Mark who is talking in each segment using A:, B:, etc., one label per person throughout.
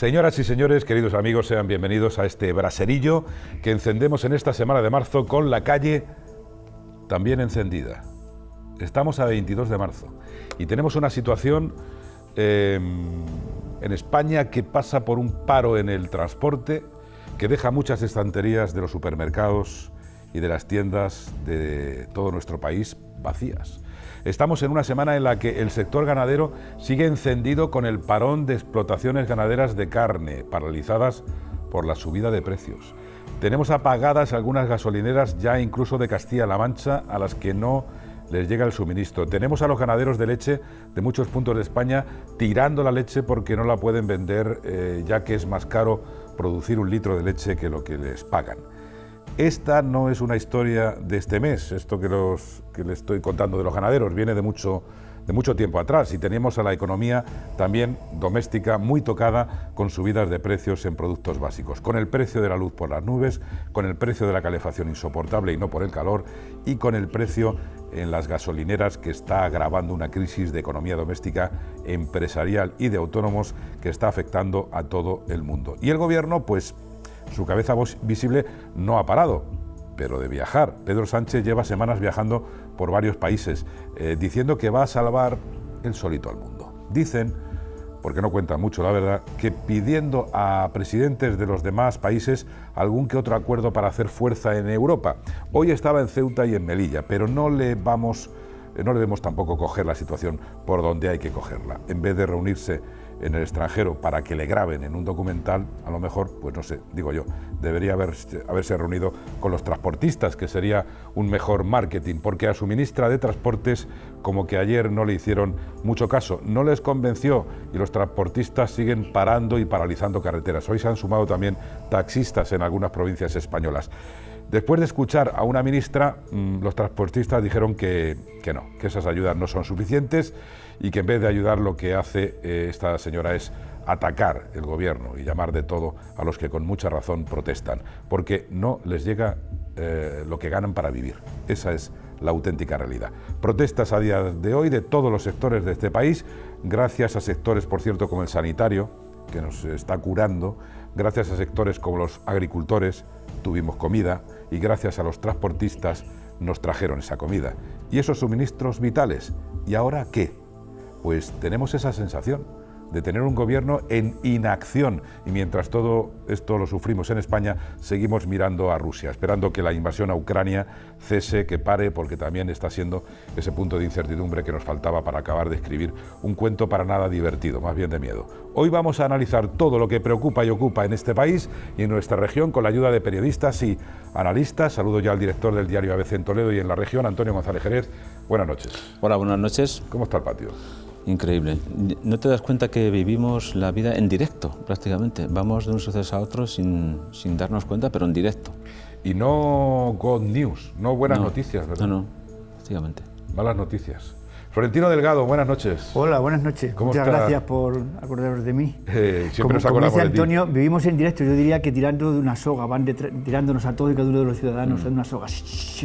A: Señoras y señores, queridos amigos, sean bienvenidos a este braserillo que encendemos en esta semana de marzo con la calle también encendida. Estamos a 22 de marzo y tenemos una situación em, en España que pasa por un paro en el transporte que deja muchas estanterías de los supermercados y de las tiendas de todo nuestro país vacías. Estamos en una semana en la que el sector ganadero sigue encendido con el parón de explotaciones ganaderas de carne, paralizadas por la subida de precios. Tenemos apagadas algunas gasolineras ya incluso de Castilla-La Mancha a las que no les llega el suministro. Tenemos a los ganaderos de leche de muchos puntos de España tirando la leche porque no la pueden vender eh, ya que es más caro producir un litro de leche que lo que les pagan. Esta no es una historia de este mes, esto que, los, que les estoy contando de los ganaderos, viene de mucho, de mucho tiempo atrás y tenemos a la economía también doméstica muy tocada con subidas de precios en productos básicos, con el precio de la luz por las nubes, con el precio de la calefacción insoportable y no por el calor y con el precio en las gasolineras que está agravando una crisis de economía doméstica, empresarial y de autónomos que está afectando a todo el mundo. Y el gobierno pues su cabeza visible no ha parado, pero de viajar. Pedro Sánchez lleva semanas viajando por varios países, eh, diciendo que va a salvar el solito al mundo. Dicen, porque no cuenta mucho la verdad, que pidiendo a presidentes de los demás países algún que otro acuerdo para hacer fuerza en Europa. Hoy estaba en Ceuta y en Melilla, pero no le vamos... Eh, no debemos tampoco coger la situación por donde hay que cogerla. En vez de reunirse en el extranjero para que le graben en un documental, a lo mejor, pues no sé, digo yo, debería haberse, haberse reunido con los transportistas, que sería un mejor marketing, porque a su ministra de Transportes como que ayer no le hicieron mucho caso, no les convenció y los transportistas siguen parando y paralizando carreteras. Hoy se han sumado también taxistas en algunas provincias españolas. Después de escuchar a una ministra, mm, los transportistas dijeron que, que no, que esas ayudas no son suficientes y que en vez de ayudar lo que hace eh, esta señora es atacar el gobierno y llamar de todo a los que con mucha razón protestan, porque no les llega eh, lo que ganan para vivir. Esa es la auténtica realidad. Protestas a día de hoy de todos los sectores de este país, gracias a sectores, por cierto, como el sanitario, que nos está curando, gracias a sectores como los agricultores, tuvimos comida, y gracias a los transportistas nos trajeron esa comida. ¿Y esos suministros vitales? ¿Y ahora qué? pues tenemos esa sensación de tener un gobierno en inacción. Y mientras todo esto lo sufrimos en España, seguimos mirando a Rusia, esperando que la invasión a Ucrania cese, que pare, porque también está siendo ese punto de incertidumbre que nos faltaba para acabar de escribir un cuento para nada divertido, más bien de miedo. Hoy vamos a analizar todo lo que preocupa y ocupa en este país y en nuestra región con la ayuda de periodistas y analistas. Saludo ya al director del diario ABC en Toledo y en la región, Antonio González Jerez. Buenas noches. Hola, buenas noches. ¿Cómo está el patio? Increíble.
B: No te das cuenta que vivimos la vida en directo, prácticamente. Vamos de un suceso a otro sin,
A: sin darnos cuenta, pero en directo. Y no good news, no buenas noticias, ¿verdad? No, no, prácticamente. Malas noticias. Florentino Delgado, buenas noches. Hola, buenas noches. Muchas gracias
C: por acordaros de mí. Eh, siempre como, nos dice Antonio, vivimos en directo. Yo diría que tirando de una soga, van tirándonos a todo y cada uno de los ciudadanos mm. en una soga,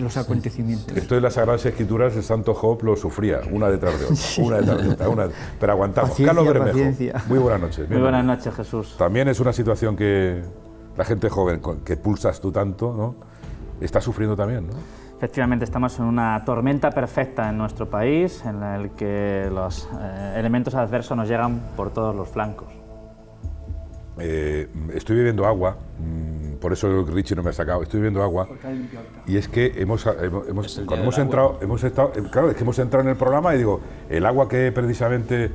C: los acontecimientos.
A: Esto de las Sagradas Escrituras, el santo Job lo sufría, una detrás de otra, una detrás de otra. Una, pero aguantamos. Carlos muy buenas noches. Muy buenas noches, Jesús. También es una situación que la gente joven, que pulsas tú tanto, ¿no? está sufriendo también, ¿no?
D: Efectivamente, estamos en una tormenta perfecta en nuestro país, en el que los eh, elementos adversos nos llegan por todos los flancos.
A: Eh, estoy bebiendo agua, mm, por eso Richie no me ha sacado, estoy bebiendo agua. Y es que hemos, eh, hemos, entrado, que hemos entrado en el programa y digo, el agua que precisamente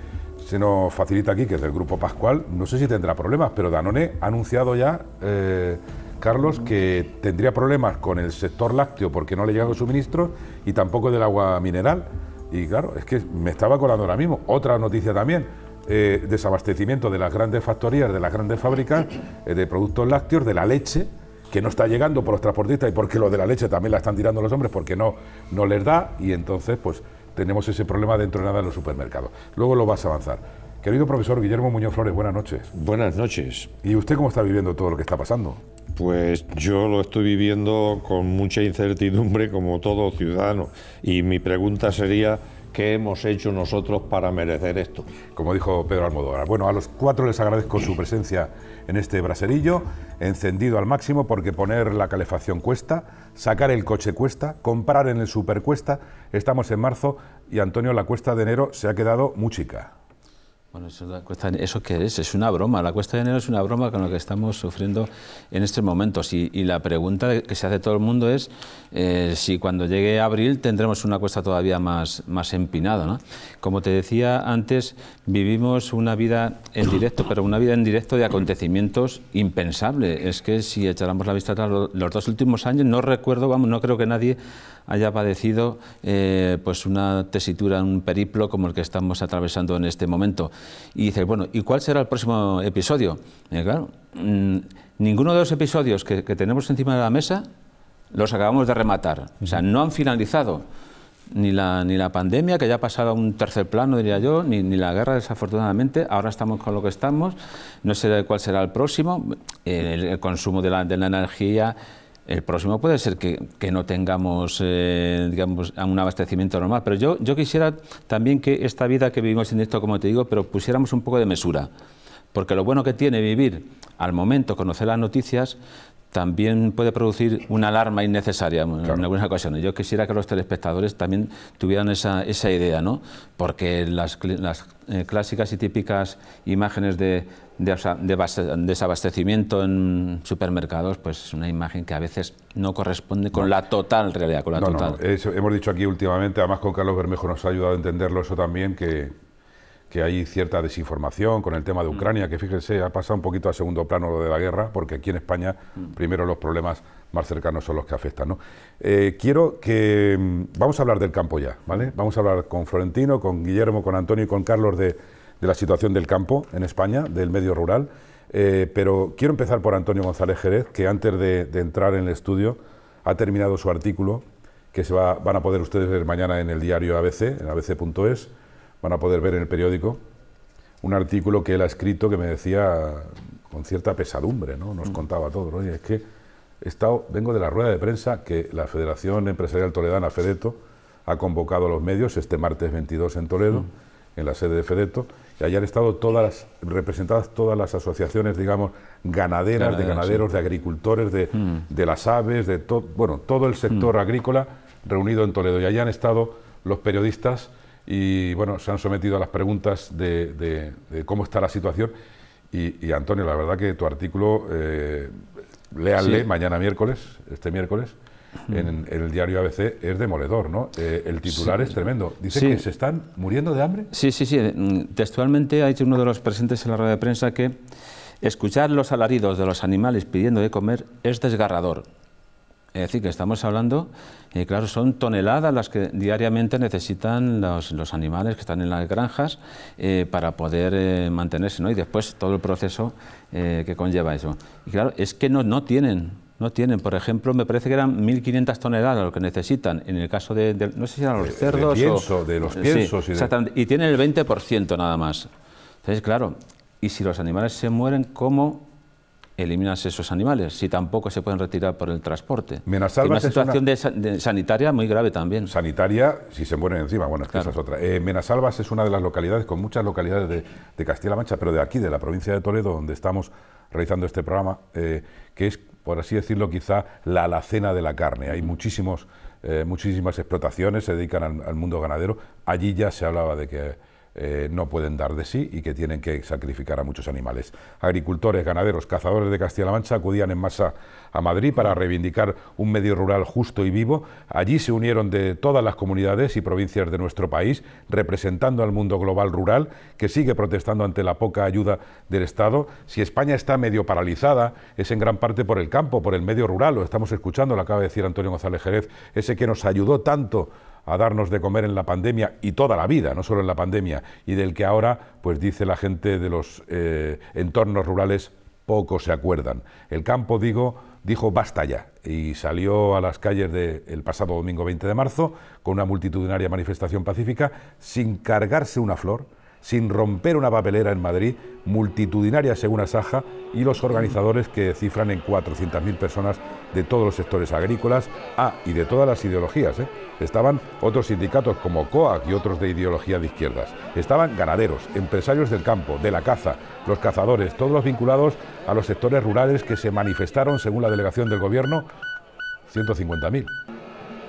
A: se nos facilita aquí, que es del Grupo Pascual, no sé si tendrá problemas, pero Danone ha anunciado ya... Carlos, que tendría problemas con el sector lácteo porque no le llega el suministro y tampoco del agua mineral. Y claro, es que me estaba colando ahora mismo. Otra noticia también, eh, desabastecimiento de las grandes factorías, de las grandes fábricas eh, de productos lácteos, de la leche, que no está llegando por los transportistas y porque lo de la leche también la están tirando los hombres porque no, no les da y entonces pues tenemos ese problema dentro de nada en los supermercados. Luego lo vas a avanzar. Querido profesor Guillermo Muñoz Flores, buenas noches. Buenas noches. ¿Y usted cómo está viviendo todo lo que está pasando?
E: Pues yo lo estoy viviendo con mucha incertidumbre como todo ciudadano y mi pregunta sería qué hemos hecho nosotros para merecer esto. Como
A: dijo Pedro Almodóvar. Bueno, a los cuatro les agradezco su presencia en este braserillo, encendido al máximo porque poner la calefacción cuesta, sacar el coche cuesta, comprar en el super cuesta. Estamos en marzo y Antonio la cuesta de enero se ha quedado muy chica.
B: Bueno, eso, la cuesta, ¿eso qué es? Es una broma. La cuesta de enero es una broma con lo que estamos sufriendo en estos momentos. Y, la pregunta que se hace todo el mundo es eh, si cuando llegue abril tendremos una cuesta todavía más, más empinada. Como te decía antes, vivimos una vida en directo, pero una vida en directo de acontecimientos impensable. Es que si echáramos la vista atrás los dos últimos años, no recuerdo, vamos, no creo que nadie haya padecido eh, pues una tesitura, un periplo como el que estamos atravesando en este momento. Y dice, bueno, ¿y cuál será el próximo episodio? Eh, claro, mm, ninguno de los episodios que, tenemos encima de la mesa los acabamos de rematar, o sea, no han finalizado. Ni la, ni la, pandemia, que ya ha pasado a un tercer plano, diría yo, ni, la guerra, desafortunadamente. Ahora estamos con lo que estamos, no sé cuál será el próximo, el, consumo de la, de la energía, el próximo puede ser que, no tengamos eh, digamos, un abastecimiento normal, pero yo, yo quisiera también que esta vida que vivimos en esto, como te digo, pero pusiéramos un poco de mesura, porque lo bueno que tiene vivir al momento, conocer las noticias, también puede producir una alarma innecesaria en algunas ocasiones. Yo quisiera que los telespectadores también tuvieran esa, idea, ¿no? porque las, eh, clásicas y típicas imágenes de de desabastecimiento en supermercados, pues es una imagen que a veces no corresponde con la total realidad, con la total. No,
A: eso hemos dicho aquí últimamente, además con Carlos Bermejo nos ha ayudado a entenderlo eso también, que, que hay cierta desinformación con el tema de mm. Ucrania, que fíjense, ha pasado un poquito a segundo plano lo de la guerra, porque aquí en España mm. primero los problemas más cercanos son los que afectan. ¿no? Eh, quiero que... Mm, vamos a hablar del campo ya, ¿vale? Vamos a hablar con Florentino, con Guillermo, con Antonio y con Carlos de de la situación del campo en España, del medio rural. Eh, pero quiero empezar por Antonio González Jerez, que antes de, entrar en el estudio ha terminado su artículo, que se va, van a poder ustedes ver mañana en el diario ABC, en abc.es, van a poder ver en el periódico, un artículo que él ha escrito que me decía con cierta pesadumbre, ¿no? nos mm. contaba todo, oye, es que estado, vengo de la rueda de prensa que la Federación Empresarial Toledana, FEDETO, ha convocado a los medios este martes 22 en Toledo, mm. en la sede de FEDETO, que han estado todas representadas todas las asociaciones, digamos, ganaderas, de ganaderos, de agricultores, mm. de, las aves, de todo, bueno, todo el sector mm. agrícola reunido en Toledo. Y allí han estado los periodistas y, bueno, se han sometido a las preguntas de, cómo está la situación. Y, Antonio, la verdad que tu artículo, eh, léanle mañana miércoles, este miércoles, Mm. en, el diario ABC es demoledor, ¿no? Eh, el titular es tremendo. Dice que se están muriendo de hambre.
B: Sí, sí, sí. Textualmente ha dicho uno de los presentes en la rueda de prensa que escuchar los alaridos de los animales pidiendo de comer es desgarrador. Es decir, que estamos hablando, eh, claro, son toneladas las que diariamente necesitan los, animales que están en las granjas eh, para poder mantenerse, ¿no? Y después todo el proceso que conlleva eso. Y claro, es que no, no tienen no tienen. Por ejemplo, me parece que eran 1.500 toneladas lo que necesitan. En el caso de, no sé si eran los cerdos o... De los piensos. y exactamente. Y tienen el 20% nada más. Entonces, claro, y si los animales se mueren, ¿cómo eliminas esos animales si
A: tampoco se pueden retirar por el transporte. Menasalvas una situación es una... De, sanitaria muy grave también. Sanitaria, si se mueren encima, bueno, es que esa es otra. Eh, Menasalvas es una de las localidades, con muchas localidades de, Castilla-La Mancha, pero de aquí, de la provincia de Toledo, donde estamos realizando este programa, eh, que es por así decirlo, quizá la alacena de la carne. Hay muchísimos, eh, muchísimas explotaciones, se dedican al, mundo ganadero. Allí ya se hablaba de que eh, no pueden dar de sí y que tienen que sacrificar a muchos animales. Agricultores, ganaderos, cazadores de Castilla-La Mancha acudían en masa a Madrid para reivindicar un medio rural justo y vivo. Allí se unieron de todas las comunidades y provincias de nuestro país, representando al mundo global rural que sigue protestando ante la poca ayuda del Estado. Si España está medio paralizada, es en gran parte por el campo, por el medio rural, lo estamos escuchando, lo acaba de decir Antonio González Jerez, ese que nos ayudó tanto a darnos de comer en la pandemia y toda la vida, no solo en la pandemia, y del que ahora, pues dice la gente de los eh, entornos rurales, poco se acuerdan. El campo, digo, dijo basta ya y salió a las calles del pasado domingo 20 de marzo con una multitudinaria manifestación pacífica sin cargarse una flor, sin romper una papelera en Madrid, multitudinaria según Asaja, y los organizadores que cifran en 400.000 personas de todos los sectores agrícolas, ah, y de todas las ideologías. ¿eh? Estaban otros sindicatos como COAC y otros de ideología de izquierdas. Estaban ganaderos, empresarios del campo, de la caza, los cazadores, todos los vinculados a los sectores rurales que se manifestaron, según la delegación del gobierno, 150.000.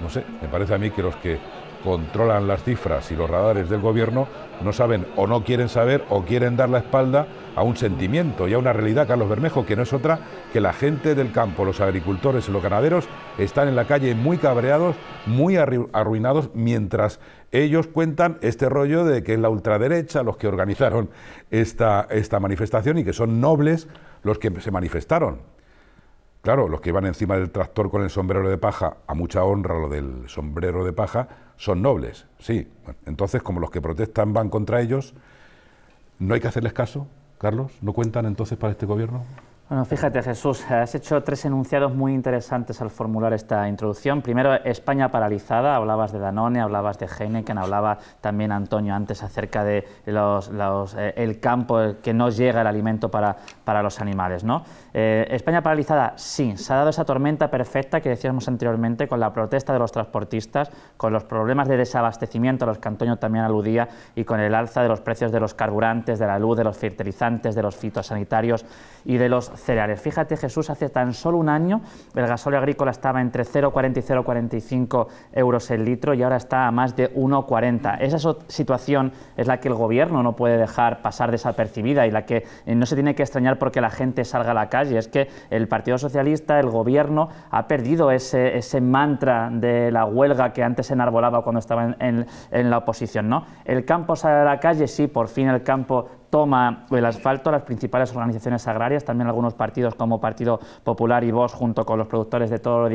A: No sé, me parece a mí que los que controlan las cifras y los radares del gobierno no saben o no quieren saber o quieren dar la espalda a un sentimiento y a una realidad, Carlos Bermejo, que no es otra que la gente del campo, los agricultores y los ganaderos están en la calle muy cabreados, muy arruinados, mientras ellos cuentan este rollo de que es la ultraderecha los que organizaron esta, esta manifestación y que son nobles los que se manifestaron. Claro, los que van encima del tractor con el sombrero de paja, a mucha honra lo del sombrero de paja, son nobles, sí. entonces, como los que protestan van contra ellos, ¿no hay que hacerles caso, Carlos? ¿No cuentan entonces para este gobierno?
D: Bueno, fíjate Jesús, has hecho tres enunciados muy interesantes al formular esta introducción. Primero, España paralizada, hablabas de Danone, hablabas de Heineken, hablaba también Antonio antes acerca de los, eh, el campo que no llega el alimento para, para los animales. ¿no? Eh, España paralizada, sí, se ha dado esa tormenta perfecta que decíamos anteriormente con la protesta de los transportistas, con los problemas de desabastecimiento a los que Antonio también aludía y con el alza de los precios de los carburantes, de la luz, de los fertilizantes, de los fitosanitarios y de los cereales. Fíjate Jesús, hace tan solo un año el gasóleo agrícola estaba entre 0,40 y 0,45 euros el litro y ahora está a más de 1,40. Esa situación es la que el gobierno no puede dejar pasar desapercibida y la que eh, no se tiene que extrañar porque la gente salga a la calle y es que el Partido Socialista, el gobierno, ha perdido ese, mantra de la huelga que antes enarbolaba cuando estaba en, la oposición. ¿no? El campo sale a la calle, sí, por fin el campo toma el asfalto las principales organizaciones agrarias, también algunos partidos como Partido Popular y Vox, junto con los productores del toro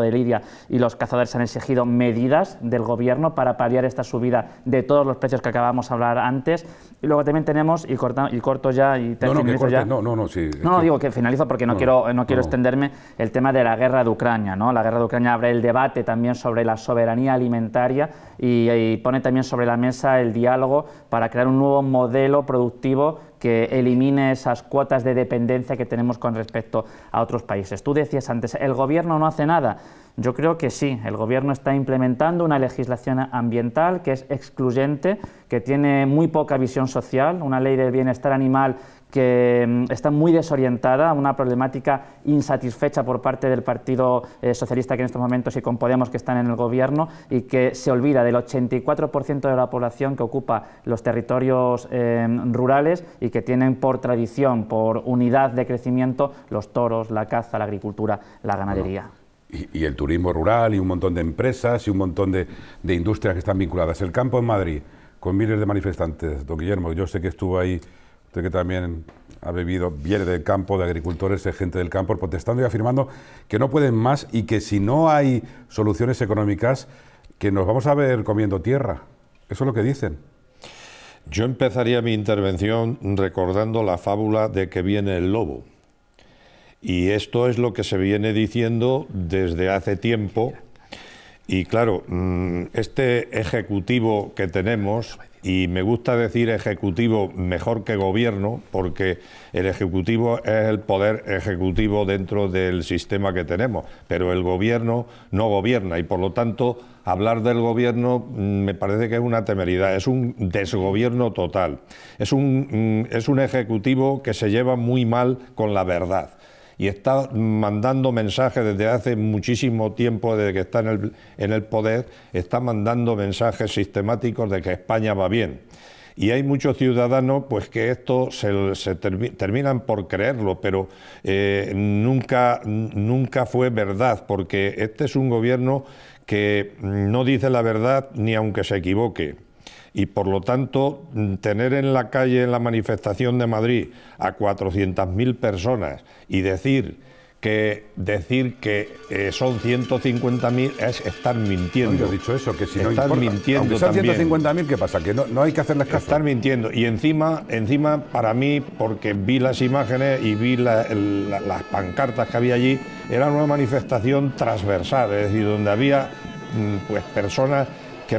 D: de Lidia y los cazadores, han exigido medidas del gobierno para paliar esta subida de todos los precios que acabamos de hablar antes. Y luego también tenemos, y, corto ya, y no, no, ya. No, no, no, no, digo que finalizo porque no, quiero, no quiero extenderme el tema de la guerra de Ucrania. ¿no? La guerra de Ucrania abre el debate también sobre la soberanía alimentaria y pone también sobre la mesa el diálogo para crear un nuevo modelo productivo que elimine esas cuotas de dependencia que tenemos con respecto a otros países. Tú decías antes, el gobierno no hace nada. Yo creo que sí, el gobierno está implementando una legislación ambiental que es excluyente que tiene muy poca visión social, una ley de bienestar animal que mm, está muy desorientada, una problemática insatisfecha por parte del Partido eh, Socialista que en estos momentos y con Podemos que están en el gobierno y que se olvida del 84% de la población que ocupa los territorios eh, rurales y que tienen por tradición, por unidad de crecimiento, los toros, la caza, la agricultura, la ganadería.
A: Y, el turismo rural y un montón de empresas y un montón de industrias que están vinculadas. El campo en Madrid con miles de manifestantes. Don Guillermo, yo sé que estuvo ahí, usted que también ha bebido viene del campo, de agricultores, de gente del campo, protestando y afirmando que no pueden más y que si no hay soluciones económicas, que nos vamos a ver comiendo tierra. Eso es lo que dicen.
E: Yo empezaría mi intervención recordando la fábula de que viene el lobo. Y esto es lo que se viene diciendo desde hace tiempo y claro, mm, este ejecutivo que tenemos, y me gusta decir ejecutivo mejor que gobierno, porque el ejecutivo es el poder ejecutivo dentro del sistema que tenemos, pero el gobierno no gobierna y por lo tanto hablar del gobierno mm, me parece que es una temeridad, es un desgobierno total, es un, mm, es un ejecutivo que se lleva muy mal con la verdad y está mandando mensajes desde hace muchísimo tiempo, desde que está en el, poder, está mandando mensajes sistemáticos de que España va bien. Y hay muchos ciudadanos pues, que esto se, terminan por creerlo, pero eh, nunca, nunca fue verdad, porque este es un gobierno que no dice la verdad ni aunque se equivoque y por lo tanto tener en la calle, en la manifestación de Madrid, a 400.000 personas y decir que decir que eh, son 150.000 es estar mintiendo. he dicho eso, que
A: si no Están mintiendo Aunque
E: 150.000, ¿qué pasa? Que no, no hay que hacerles que Están mintiendo. Y encima, encima para mí, porque vi las imágenes y vi las pancartas que había allí, era una manifestación transversal, es decir, donde había mm, pues personas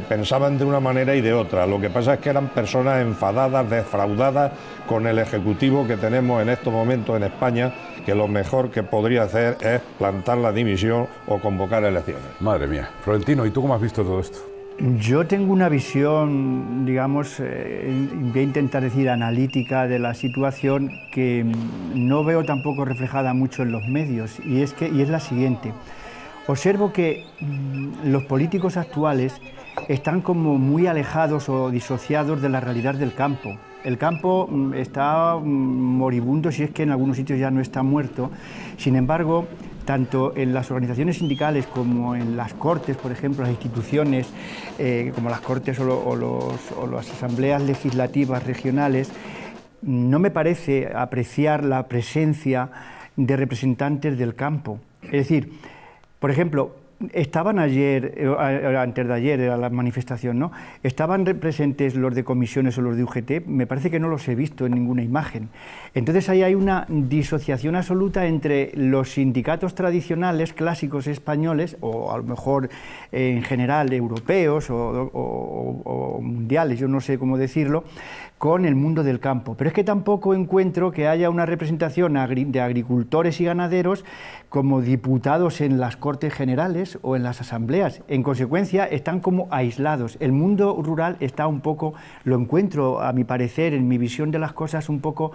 E: pensaban de una manera y de otra. Lo que pasa es que eran personas enfadadas, defraudadas con el Ejecutivo que tenemos en estos momentos en España, que lo mejor que podría hacer es plantar la dimisión o convocar elecciones. Madre mía. Florentino, ¿y tú cómo has visto todo esto?
C: Yo tengo una visión, digamos, eh, voy a intentar decir analítica de la situación que no veo tampoco reflejada mucho en los medios y es que y es la siguiente. Observo que mm, los políticos actuales están como muy alejados o disociados de la realidad del campo. El campo mm, está mm, moribundo, si es que en algunos sitios ya no está muerto. Sin embargo, tanto en las organizaciones sindicales como en las cortes, por ejemplo, las instituciones eh, como las cortes o las asambleas legislativas regionales, no me parece apreciar la presencia de representantes del campo. Es decir, por ejemplo, Estaban ayer, eh, antes de ayer, era la manifestación, ¿no? ¿Estaban presentes los de comisiones o los de UGT? Me parece que no los he visto en ninguna imagen. Entonces ahí hay una disociación absoluta entre los sindicatos tradicionales, clásicos españoles, o a lo mejor eh, en general europeos o, o mundiales, yo no sé cómo decirlo, con el mundo del campo. Pero es que tampoco encuentro que haya una representación de agricultores y ganaderos como diputados en las Cortes Generales o en las asambleas. En consecuencia, están como aislados. El mundo rural está un poco, lo encuentro a mi parecer, en mi visión de las cosas, un poco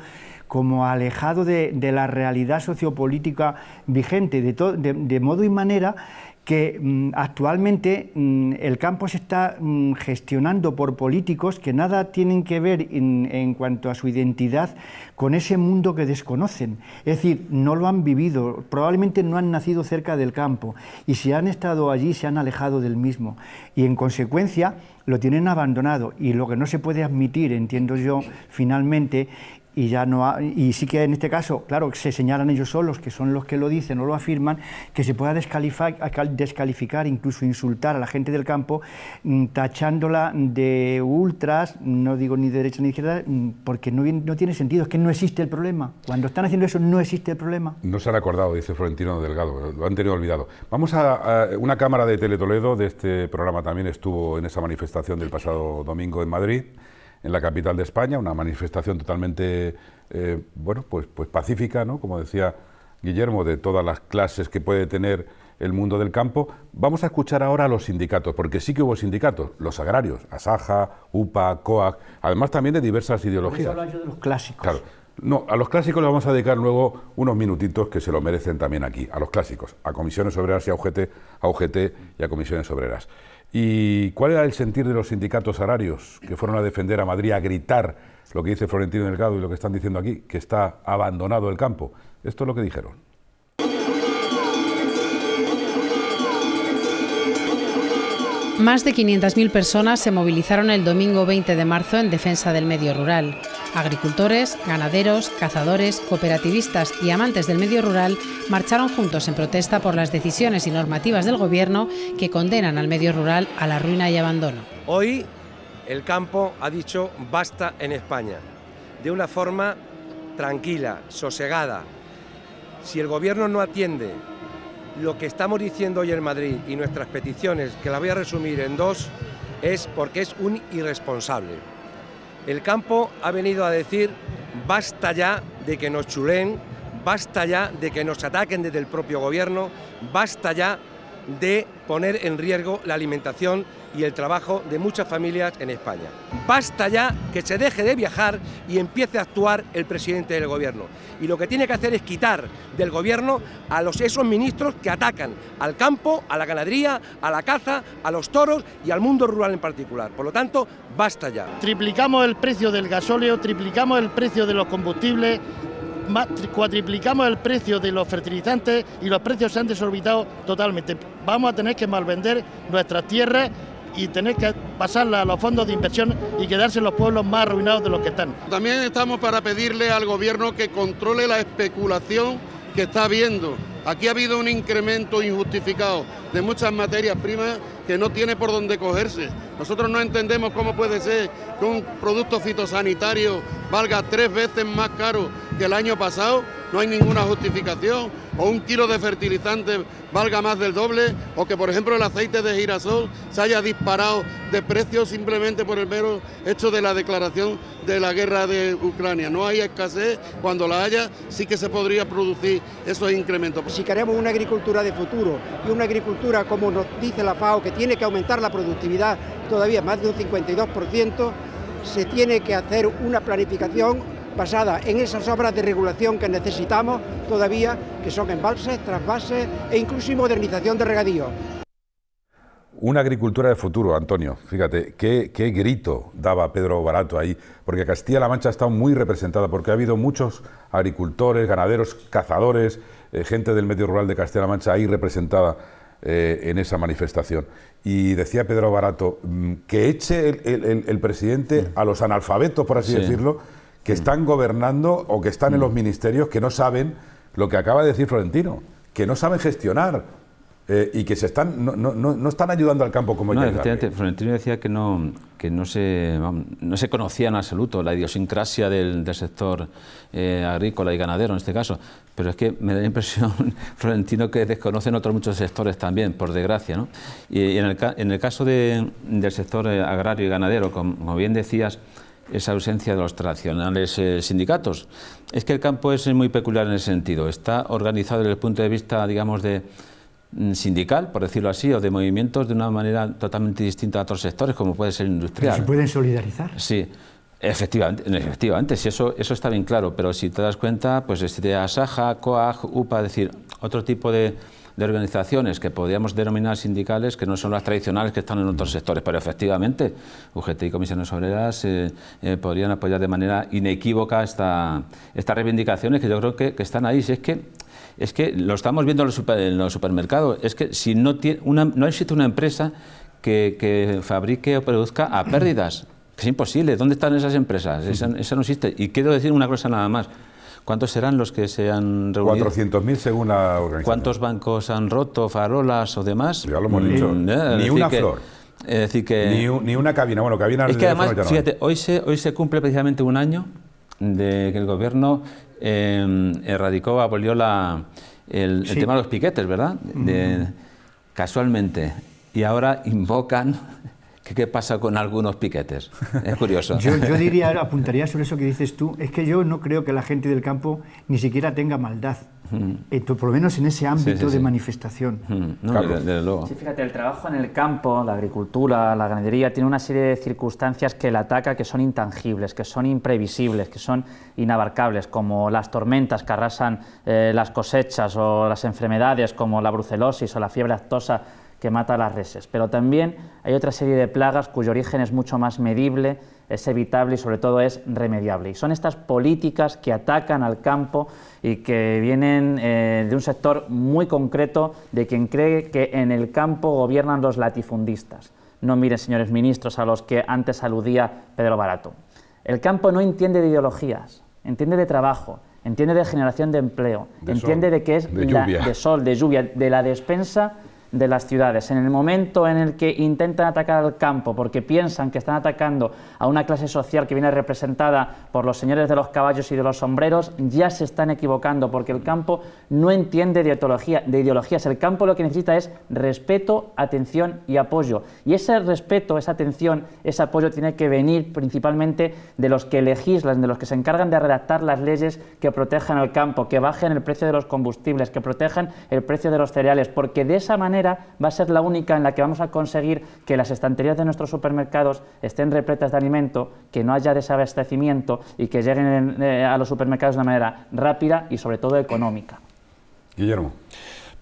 C: como alejado de, la realidad sociopolítica vigente, de, de modo y manera que mm, actualmente mm, el campo se está mm, gestionando por políticos que nada tienen que ver en cuanto a su identidad con ese mundo que desconocen. Es decir, no lo han vivido, probablemente no han nacido cerca del campo y si han estado allí se han alejado del mismo y en consecuencia lo tienen abandonado y lo que no se puede admitir, entiendo yo, finalmente, y ya no y sí que en este caso, claro, se señalan ellos solos, que son los que lo dicen o lo afirman, que se pueda descalificar, descalificar incluso insultar a la gente del campo, mm, tachándola de ultras, no digo ni de derecha ni izquierda, mm, porque no, no tiene sentido, es que no existe el problema. Cuando están haciendo eso, no existe el problema.
A: No se han acordado, dice Florentino Delgado, lo han tenido olvidado. Vamos a, a una cámara de Teletoledo, de este programa también estuvo en esa manifestación del pasado domingo en Madrid en la capital de España, una manifestación totalmente eh, bueno, pues, pues pacífica, ¿no? como decía Guillermo, de todas las clases que puede tener el mundo del campo. Vamos a escuchar ahora a los sindicatos, porque sí que hubo sindicatos, los agrarios, Asaja, UPA, COAC, además también de diversas ideologías. los clásicos. Claro. No, a los clásicos le vamos a dedicar luego unos minutitos que se lo merecen también aquí, a los clásicos, a comisiones obreras y a UGT, a UGT y a comisiones obreras. ¿Y cuál era el sentir de los sindicatos agrarios que fueron a defender a Madrid, a gritar lo que dice Florentino Delgado y lo que están diciendo aquí, que está abandonado el campo? Esto es lo que dijeron.
F: Más de 500.000 personas se movilizaron el domingo 20 de marzo en defensa del medio rural. Agricultores, ganaderos, cazadores, cooperativistas y amantes del medio rural marcharon juntos en protesta por las decisiones y normativas del Gobierno que condenan al medio rural a la ruina y abandono.
B: Hoy el campo ha dicho basta en España, de
E: una forma tranquila, sosegada. Si el Gobierno no atiende lo que estamos diciendo hoy en Madrid y nuestras peticiones, que las voy a resumir en dos, es porque es un irresponsable. El campo ha venido a decir,
B: basta ya de que nos chulen, basta ya de que nos ataquen desde el propio gobierno, basta ya de poner en riesgo la alimentación y el trabajo de muchas familias en España. Basta ya que se deje de viajar y empiece a actuar el presidente del gobierno. Y lo que tiene que hacer es quitar del gobierno a los, esos
E: ministros que atacan al campo, a la ganadería, a la caza, a los toros y al mundo rural en particular. Por lo tanto, basta ya. Triplicamos el precio del gasóleo, triplicamos el precio de los combustibles, cuatriplicamos el precio de los fertilizantes y
G: los precios se han desorbitado totalmente. Vamos a tener que malvender nuestras tierras y tener que pasarla a los fondos de inversión y quedarse en los pueblos más arruinados de los que están. También estamos para pedirle al gobierno que controle la especulación que está habiendo. Aquí ha habido un incremento injustificado de muchas materias primas que no tiene por dónde cogerse. Nosotros no entendemos cómo puede ser que un producto fitosanitario valga tres veces más caro que el año pasado. No hay ninguna justificación. O un kilo de fertilizante valga más del doble. O que, por ejemplo, el aceite de girasol se haya disparado de precio simplemente por el mero hecho de la declaración de la guerra de Ucrania. No hay escasez. Cuando la haya, sí que se podría producir esos incrementos. Si
C: queremos una agricultura de futuro y una agricultura, como nos dice la FAO, que tiene que aumentar la productividad todavía más de un 52%, se tiene que hacer una planificación basada en esas obras de regulación que necesitamos todavía, que son embalses, trasvases e incluso modernización de regadío.
A: Una agricultura de futuro, Antonio. Fíjate, qué, grito daba Pedro Barato ahí, porque Castilla-La Mancha ha estado muy representada, porque ha habido muchos agricultores, ganaderos, cazadores, eh, gente del medio rural de Castilla-La Mancha ahí representada eh, en esa manifestación. Y decía Pedro Barato, mm, que eche el, presidente mm. a los analfabetos, por así decirlo, que mm. están gobernando o que están en los ministerios, que no saben lo que acaba de decir Florentino, que no saben gestionar, eh, y que se están, no, no, no, están ayudando al campo como no, efectivamente,
B: Florentino decía que no, que no se, no se conocía en absoluto la idiosincrasia del, del sector eh, agrícola y ganadero en este caso, pero es que me da la impresión, Florentino, que desconocen otros muchos sectores también, por desgracia. ¿no? Y, en, el, en, el, caso de, del sector eh, agrario y ganadero, como, bien decías, esa ausencia de los tradicionales sindicatos. Es que el campo es muy peculiar en ese sentido. Está organizado desde el punto de vista, digamos, de, Mm, sindical, por decirlo así, o de movimientos de una manera totalmente distinta a otros sectores, como puede ser industrial. ¿Se
C: pueden solidarizar?
B: Sí, efectivamente, efectivamente eso, eso está bien claro, pero si te das cuenta, pues este Asaja, COAG, UPA, es decir, otro tipo de, organizaciones que podríamos denominar sindicales, que no son las tradicionales que están en otros sectores, pero efectivamente UGT y comisiones obreras eh, eh, podrían apoyar de manera inequívoca esta, estas reivindicaciones que yo creo que, que están ahí. Si es que es que lo estamos viendo en los, supermercados, es que si no, tiene una, no existe una empresa que, fabrique o produzca a pérdidas. Es imposible. ¿Dónde están esas empresas? Eso no existe. Y quiero decir una cosa nada más. ¿Cuántos serán los que se han reunido?
A: 400.000 según la organización. ¿Cuántos
B: bancos han roto, farolas o demás? Ya lo hemos dicho. Ni una flor. Ni, una
A: cabina. Bueno, cabina... Es que además, fíjate,
B: hoy se, hoy se cumple precisamente un año de que el gobierno Em, erradicó, abolió la, el, tema de los piquetes, ¿verdad? Casualmente. Y ahora invocan ¿Qué, pasa con algunos piquetes? Es curioso. yo, diría,
C: apuntaría sobre eso que dices tú, es que yo no creo que la gente del campo ni siquiera tenga maldad, mm. eh, por lo menos en ese ámbito de manifestación.
D: Mm. No, luego. Sí, fíjate, el trabajo en el campo, la agricultura, la ganadería, tiene una serie de circunstancias que la ataca que son intangibles, que son imprevisibles, que son inabarcables, como las tormentas que arrasan eh, las cosechas o las enfermedades como la brucelosis o la fiebre actosa, que mata a las reses, pero también hay otra serie de plagas cuyo origen es mucho más medible, es evitable y sobre todo es remediable. Y son estas políticas que atacan al campo y que vienen eh, de un sector muy concreto de quien cree que en el campo gobiernan los latifundistas. No miren, señores ministros, a los que antes aludía Pedro Barato. El campo no entiende de ideologías, entiende de trabajo, entiende de generación de empleo, entiende de que es de sol, de lluvia, de la despensa de las ciudades. En el momento en el que intentan atacar al campo porque piensan que están atacando a una clase social que viene representada por los señores de los caballos y de los sombreros, ya se están equivocando porque el campo no entiende de, de ideologías. El campo lo que necesita es respeto, atención y apoyo. Y ese respeto, esa atención, ese apoyo tiene que venir principalmente de los que legislan, de los que se encargan de redactar las leyes que protejan al campo, que bajen el precio de los combustibles, que protejan el precio de los cereales, porque de esa manera va a ser la única en la que vamos a conseguir que las estanterías de nuestros supermercados estén repletas de alimento, que no haya desabastecimiento y que lleguen eh, a los supermercados de una manera rápida y sobre todo económica.
A: Guillermo.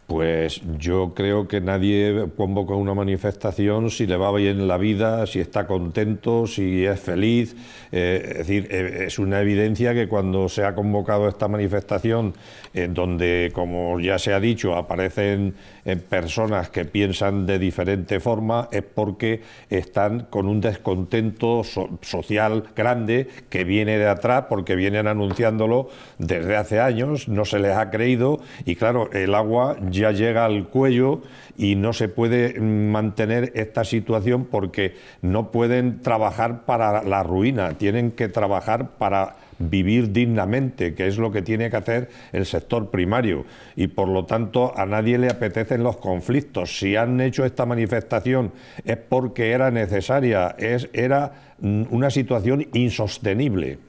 E: Pues yo creo que nadie convoca una manifestación si le va bien la vida, si está contento, si es feliz. Eh, es decir, eh, es una evidencia que cuando se ha convocado esta manifestación, en donde, como ya se ha dicho, aparecen eh, personas que piensan de diferente forma es porque están con un descontento social grande que viene de atrás porque vienen anunciándolo desde hace años, no se les ha creído y claro, el agua ya llega al cuello y no se puede mm, mantener esta situación porque no pueden trabajar para la ruina, tienen que trabajar para vivir dignamente, que es lo que tiene que hacer el sector primario. Y por lo tanto a nadie le apetecen los conflictos. Si han hecho esta manifestación es porque era
A: necesaria, es, era mm, una situación insostenible.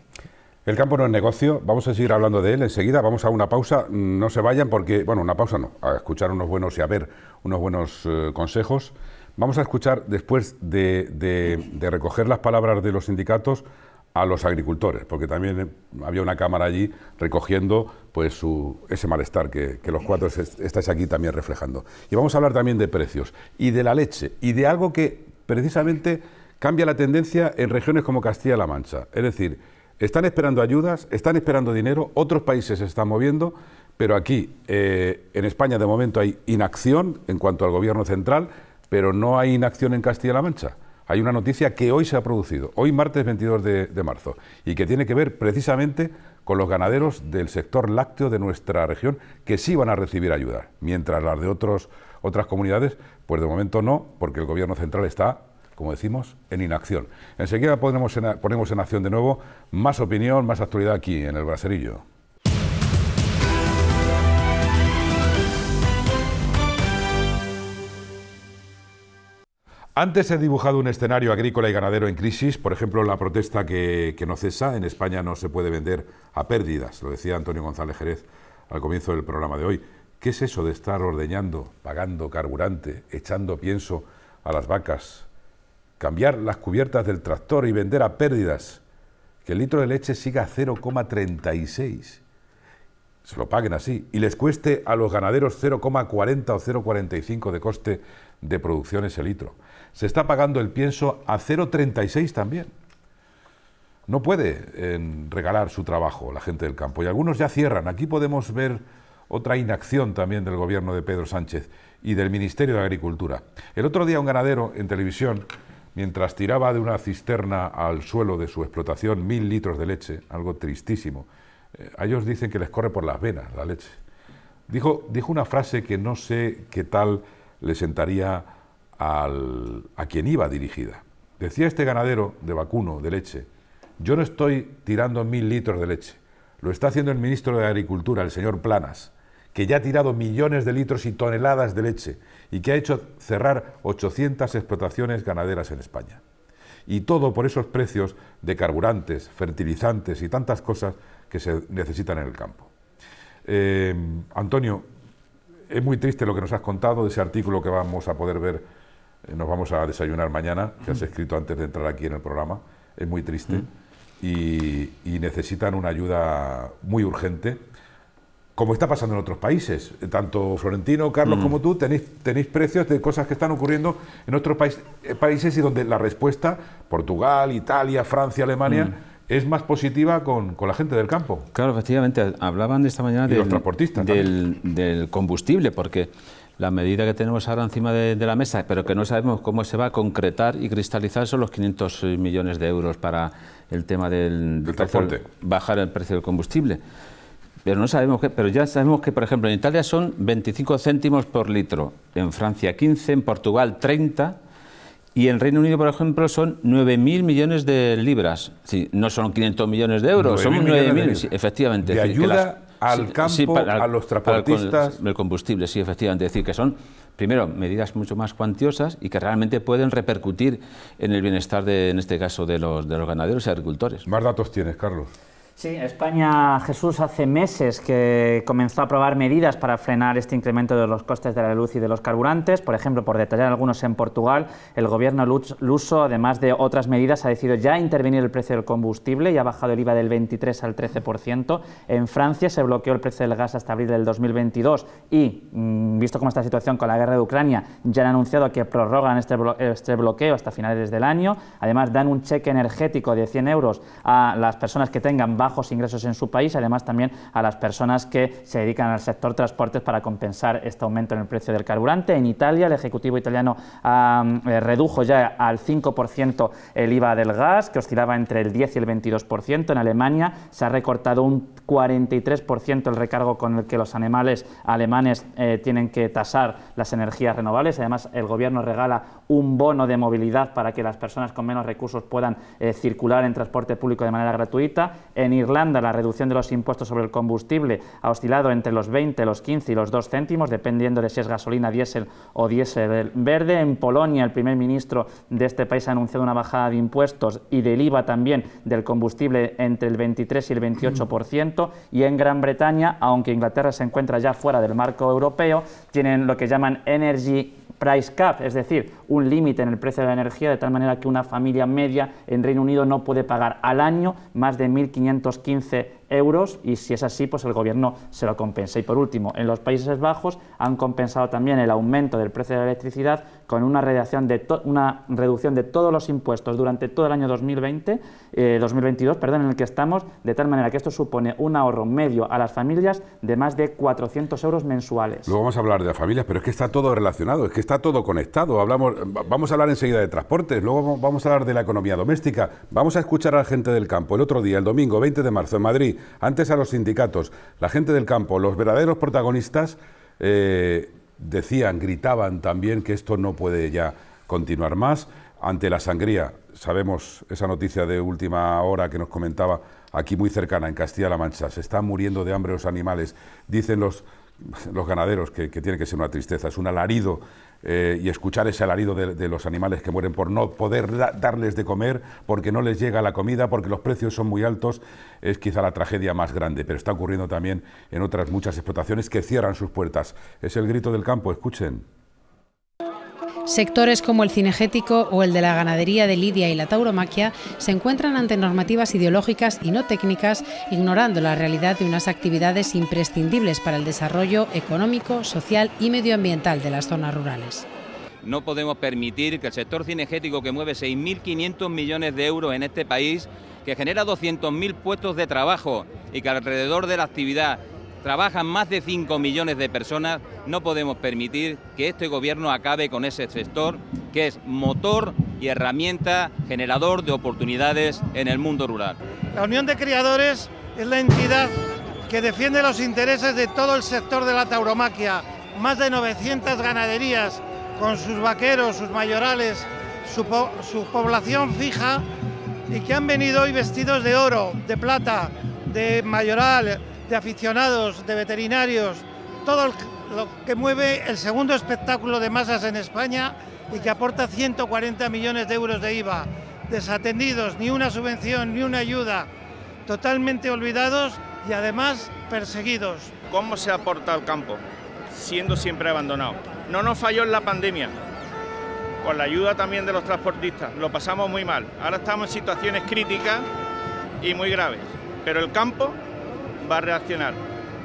A: El campo no es negocio, vamos a seguir hablando de él enseguida, vamos a una pausa, mm, no se vayan porque, bueno, una pausa no, a escuchar unos buenos y a ver unos buenos eh, consejos. Vamos a escuchar después de, de recoger las palabras de los sindicatos a los agricultores, porque también eh, había una cámara allí recogiendo pues ese malestar que, los cuatro estáis aquí también reflejando. Y vamos a hablar también de precios y de la leche y de algo que precisamente cambia la tendencia en regiones como Castilla-La Mancha. Es decir, están esperando ayudas, están esperando dinero, otros países se están moviendo, pero aquí eh, en España de momento hay inacción en cuanto al gobierno central, pero no hay inacción en Castilla-La Mancha hay una noticia que hoy se ha producido, hoy martes 22 de, marzo, y que tiene que ver precisamente con los ganaderos del sector lácteo de nuestra región, que sí van a recibir ayuda, mientras las de otros, otras comunidades, pues de momento no, porque el Gobierno central está como decimos, en inacción. Enseguida podremos ponemos en acción de nuevo más opinión, más actualidad aquí en el Braserillo. Antes he dibujado un escenario agrícola y ganadero en crisis, por ejemplo, la protesta que, no cesa, en España no se puede vender a pérdidas, lo decía Antonio González Jerez al comienzo del programa de hoy. ¿Qué es eso de estar ordeñando, pagando carburante, echando pienso a las vacas, cambiar las cubiertas del tractor y vender a pérdidas? Que el litro de leche siga a 0,36, se lo paguen así, y les cueste a los ganaderos 0,40 o 0,45 de coste de producción ese litro se está pagando el pienso a 0,36 también. No puede regalar su trabajo la gente del campo. Y algunos ya cierran. Aquí podemos ver otra inacción también del gobierno de Pedro Sánchez y del Ministerio de Agricultura. El otro día un ganadero en televisión, mientras tiraba de una cisterna al suelo de su explotación mil litros de leche, algo tristísimo, a eh, ellos dicen que les corre por las venas la leche. Dijo, dijo una frase que no sé qué tal le sentaría al, a quien iba dirigida. Decía este ganadero de vacuno, de leche, yo no estoy tirando mil litros de leche, lo está haciendo el ministro de Agricultura, el señor Planas, que ya ha tirado millones de litros y toneladas de leche y que ha hecho cerrar 800 explotaciones ganaderas en España. Y todo por esos precios de carburantes, fertilizantes y tantas cosas que se necesitan en el campo. Eh, Antonio, es muy triste lo que nos has contado de ese artículo que vamos a poder ver eh, nos vamos a desayunar mañana, que has escrito antes de entrar aquí en el programa, es muy triste, y, necesitan una ayuda muy urgente, como está pasando en otros países. Eh, tanto Florentino, Carlos mm. como tú tenéis, tenéis precios de cosas que están ocurriendo en otros país, eh, países y donde la respuesta, Portugal, Italia, Francia, Alemania, mm. es más positiva con, la gente del campo.
B: Claro, efectivamente, hablaban esta mañana de los transportistas, del, combustible, porque la medida que tenemos ahora encima de, la mesa, pero que no sabemos cómo se va a concretar y cristalizar, son los 500 millones de euros para el tema del, transporte. bajar el precio del combustible. Pero no sabemos qué, pero ya sabemos que, por ejemplo, en Italia son 25 céntimos por litro, en Francia 15, en Portugal 30 y en Reino Unido, por ejemplo, son 9.000 millones de libras. Sí, no son 500 millones de euros, son 9.000, efectivamente. ayuda al campo, a los transportistas. el combustible, sí, efectivamente. Es decir, que son, primero, medidas mucho más cuantiosas y que realmente pueden repercutir en el bienestar, en este caso, de los, de los ganaderos y agricultores. ¿Más datos tienes, Carlos?
D: Sí, España, Jesús, hace meses que comenzó a aprobar medidas para frenar este incremento de los costes de la luz y de los carburantes. Por ejemplo, por detallar algunos en Portugal, el gobierno luso, además de otras medidas, ha decidido ya intervenir el precio del combustible y ha bajado el IVA del 23 al 13%. En Francia se bloqueó el precio del gas hasta abril del 2022 y, mm, visto cómo está la situación con la guerra de Ucrania, ya han anunciado que prorrogan este, este bloqueo hasta finales del año. Además, dan un cheque energético de 100 euros a las personas que tengan bajo bajos ingresos en su país, además también a las personas que se dedican al sector transportes para compensar este aumento en el precio del carburante. En Italia, el Ejecutivo italiano eh, redujo ya al 5% el IVA del gas, que oscilaba entre el 10 y el 22%. En Alemania se ha recortado un 43% el recargo con el que los animales alemanes eh, tienen que tasar las energías renovables. Además, el gobierno regala un bono de movilidad para que las personas con menos recursos puedan eh, circular en transporte público de manera gratuita. Irlanda la reducción de los impuestos sobre el combustible ha oscilado entre los 20, los 15 y los 2 céntimos, dependiendo de si es gasolina, diésel o diésel verde. En Polonia, el primer ministro de este país ha anunciado una bajada de impuestos y del IVA también del combustible entre el 23 y el 28%. Y en Gran Bretaña, aunque Inglaterra se encuentra ya fuera del marco europeo, tienen lo que llaman Energy price cap, es decir, un límite en el precio de la energía, de tal manera que una familia media en Reino Unido no puede pagar al año más de 1.515 euros y si es así, pues el gobierno se lo compensa. Y por último, en los Países Bajos han compensado también el aumento del precio de la electricidad con una, de una reducción de todos los impuestos durante todo el año 2020, 2022, eh, perdón, en el que estamos, de tal manera que esto supone un ahorro medio a las familias de más de 400 euros mensuales.
A: Luego vamos a hablar de las familias, pero es que está todo relacionado, es que está todo conectado. Hablamos, vamos a hablar enseguida de transportes, luego vamos a hablar de la economía doméstica, vamos a escuchar a la gente del campo. El otro día, el domingo 20 de marzo en Madrid, antes a los sindicatos, la gente del campo, los verdaderos protagonistas. Eh, decían, gritaban también que esto no puede ya continuar más. Ante la sangría, sabemos esa noticia de última hora que nos comentaba aquí muy cercana, en Castilla-La Mancha, se están muriendo de hambre los animales, dicen los, los ganaderos, que, que tiene que ser una tristeza, es un alarido eh, y escuchar ese alarido de, los animales que mueren por no poder darles de comer, porque no les llega la comida, porque los precios son muy altos, es quizá la tragedia más grande, pero está ocurriendo también en otras muchas explotaciones que cierran sus puertas. Es el grito del campo, escuchen.
F: Sectores como el cinegético o el de la ganadería de lidia y la tauromaquia se encuentran ante normativas ideológicas y no técnicas, ignorando la realidad de unas actividades imprescindibles para el desarrollo económico, social y medioambiental de las zonas rurales.
B: No podemos permitir que el sector cinegético que mueve 6.500 millones de euros en este país, que genera 200.000 puestos de trabajo y que alrededor de la actividad trabajan más de 5 millones de personas, no podemos permitir que este gobierno acabe con ese sector que es motor y herramienta generador de oportunidades en el mundo rural.
G: La Unión de Criadores es la
E: entidad que defiende los intereses de todo el sector de la tauromaquia, más de 900 ganaderías con sus vaqueros, sus mayorales, su, población fija y que han venido hoy vestidos de oro, de plata, de mayoral, de aficionados, de veterinarios, todo lo que mueve el segundo espectáculo de masas en España y que aporta 140 millones de euros de IVA, desatendidos, ni una subvención, ni una ayuda, totalmente olvidados y además perseguidos.
G: ¿Cómo se aporta al campo? Siendo siempre abandonado. No nos falló en la pandemia, con la ayuda también de los transportistas, lo pasamos muy mal. Ahora estamos en situaciones críticas y muy graves, pero el campo va a reaccionar.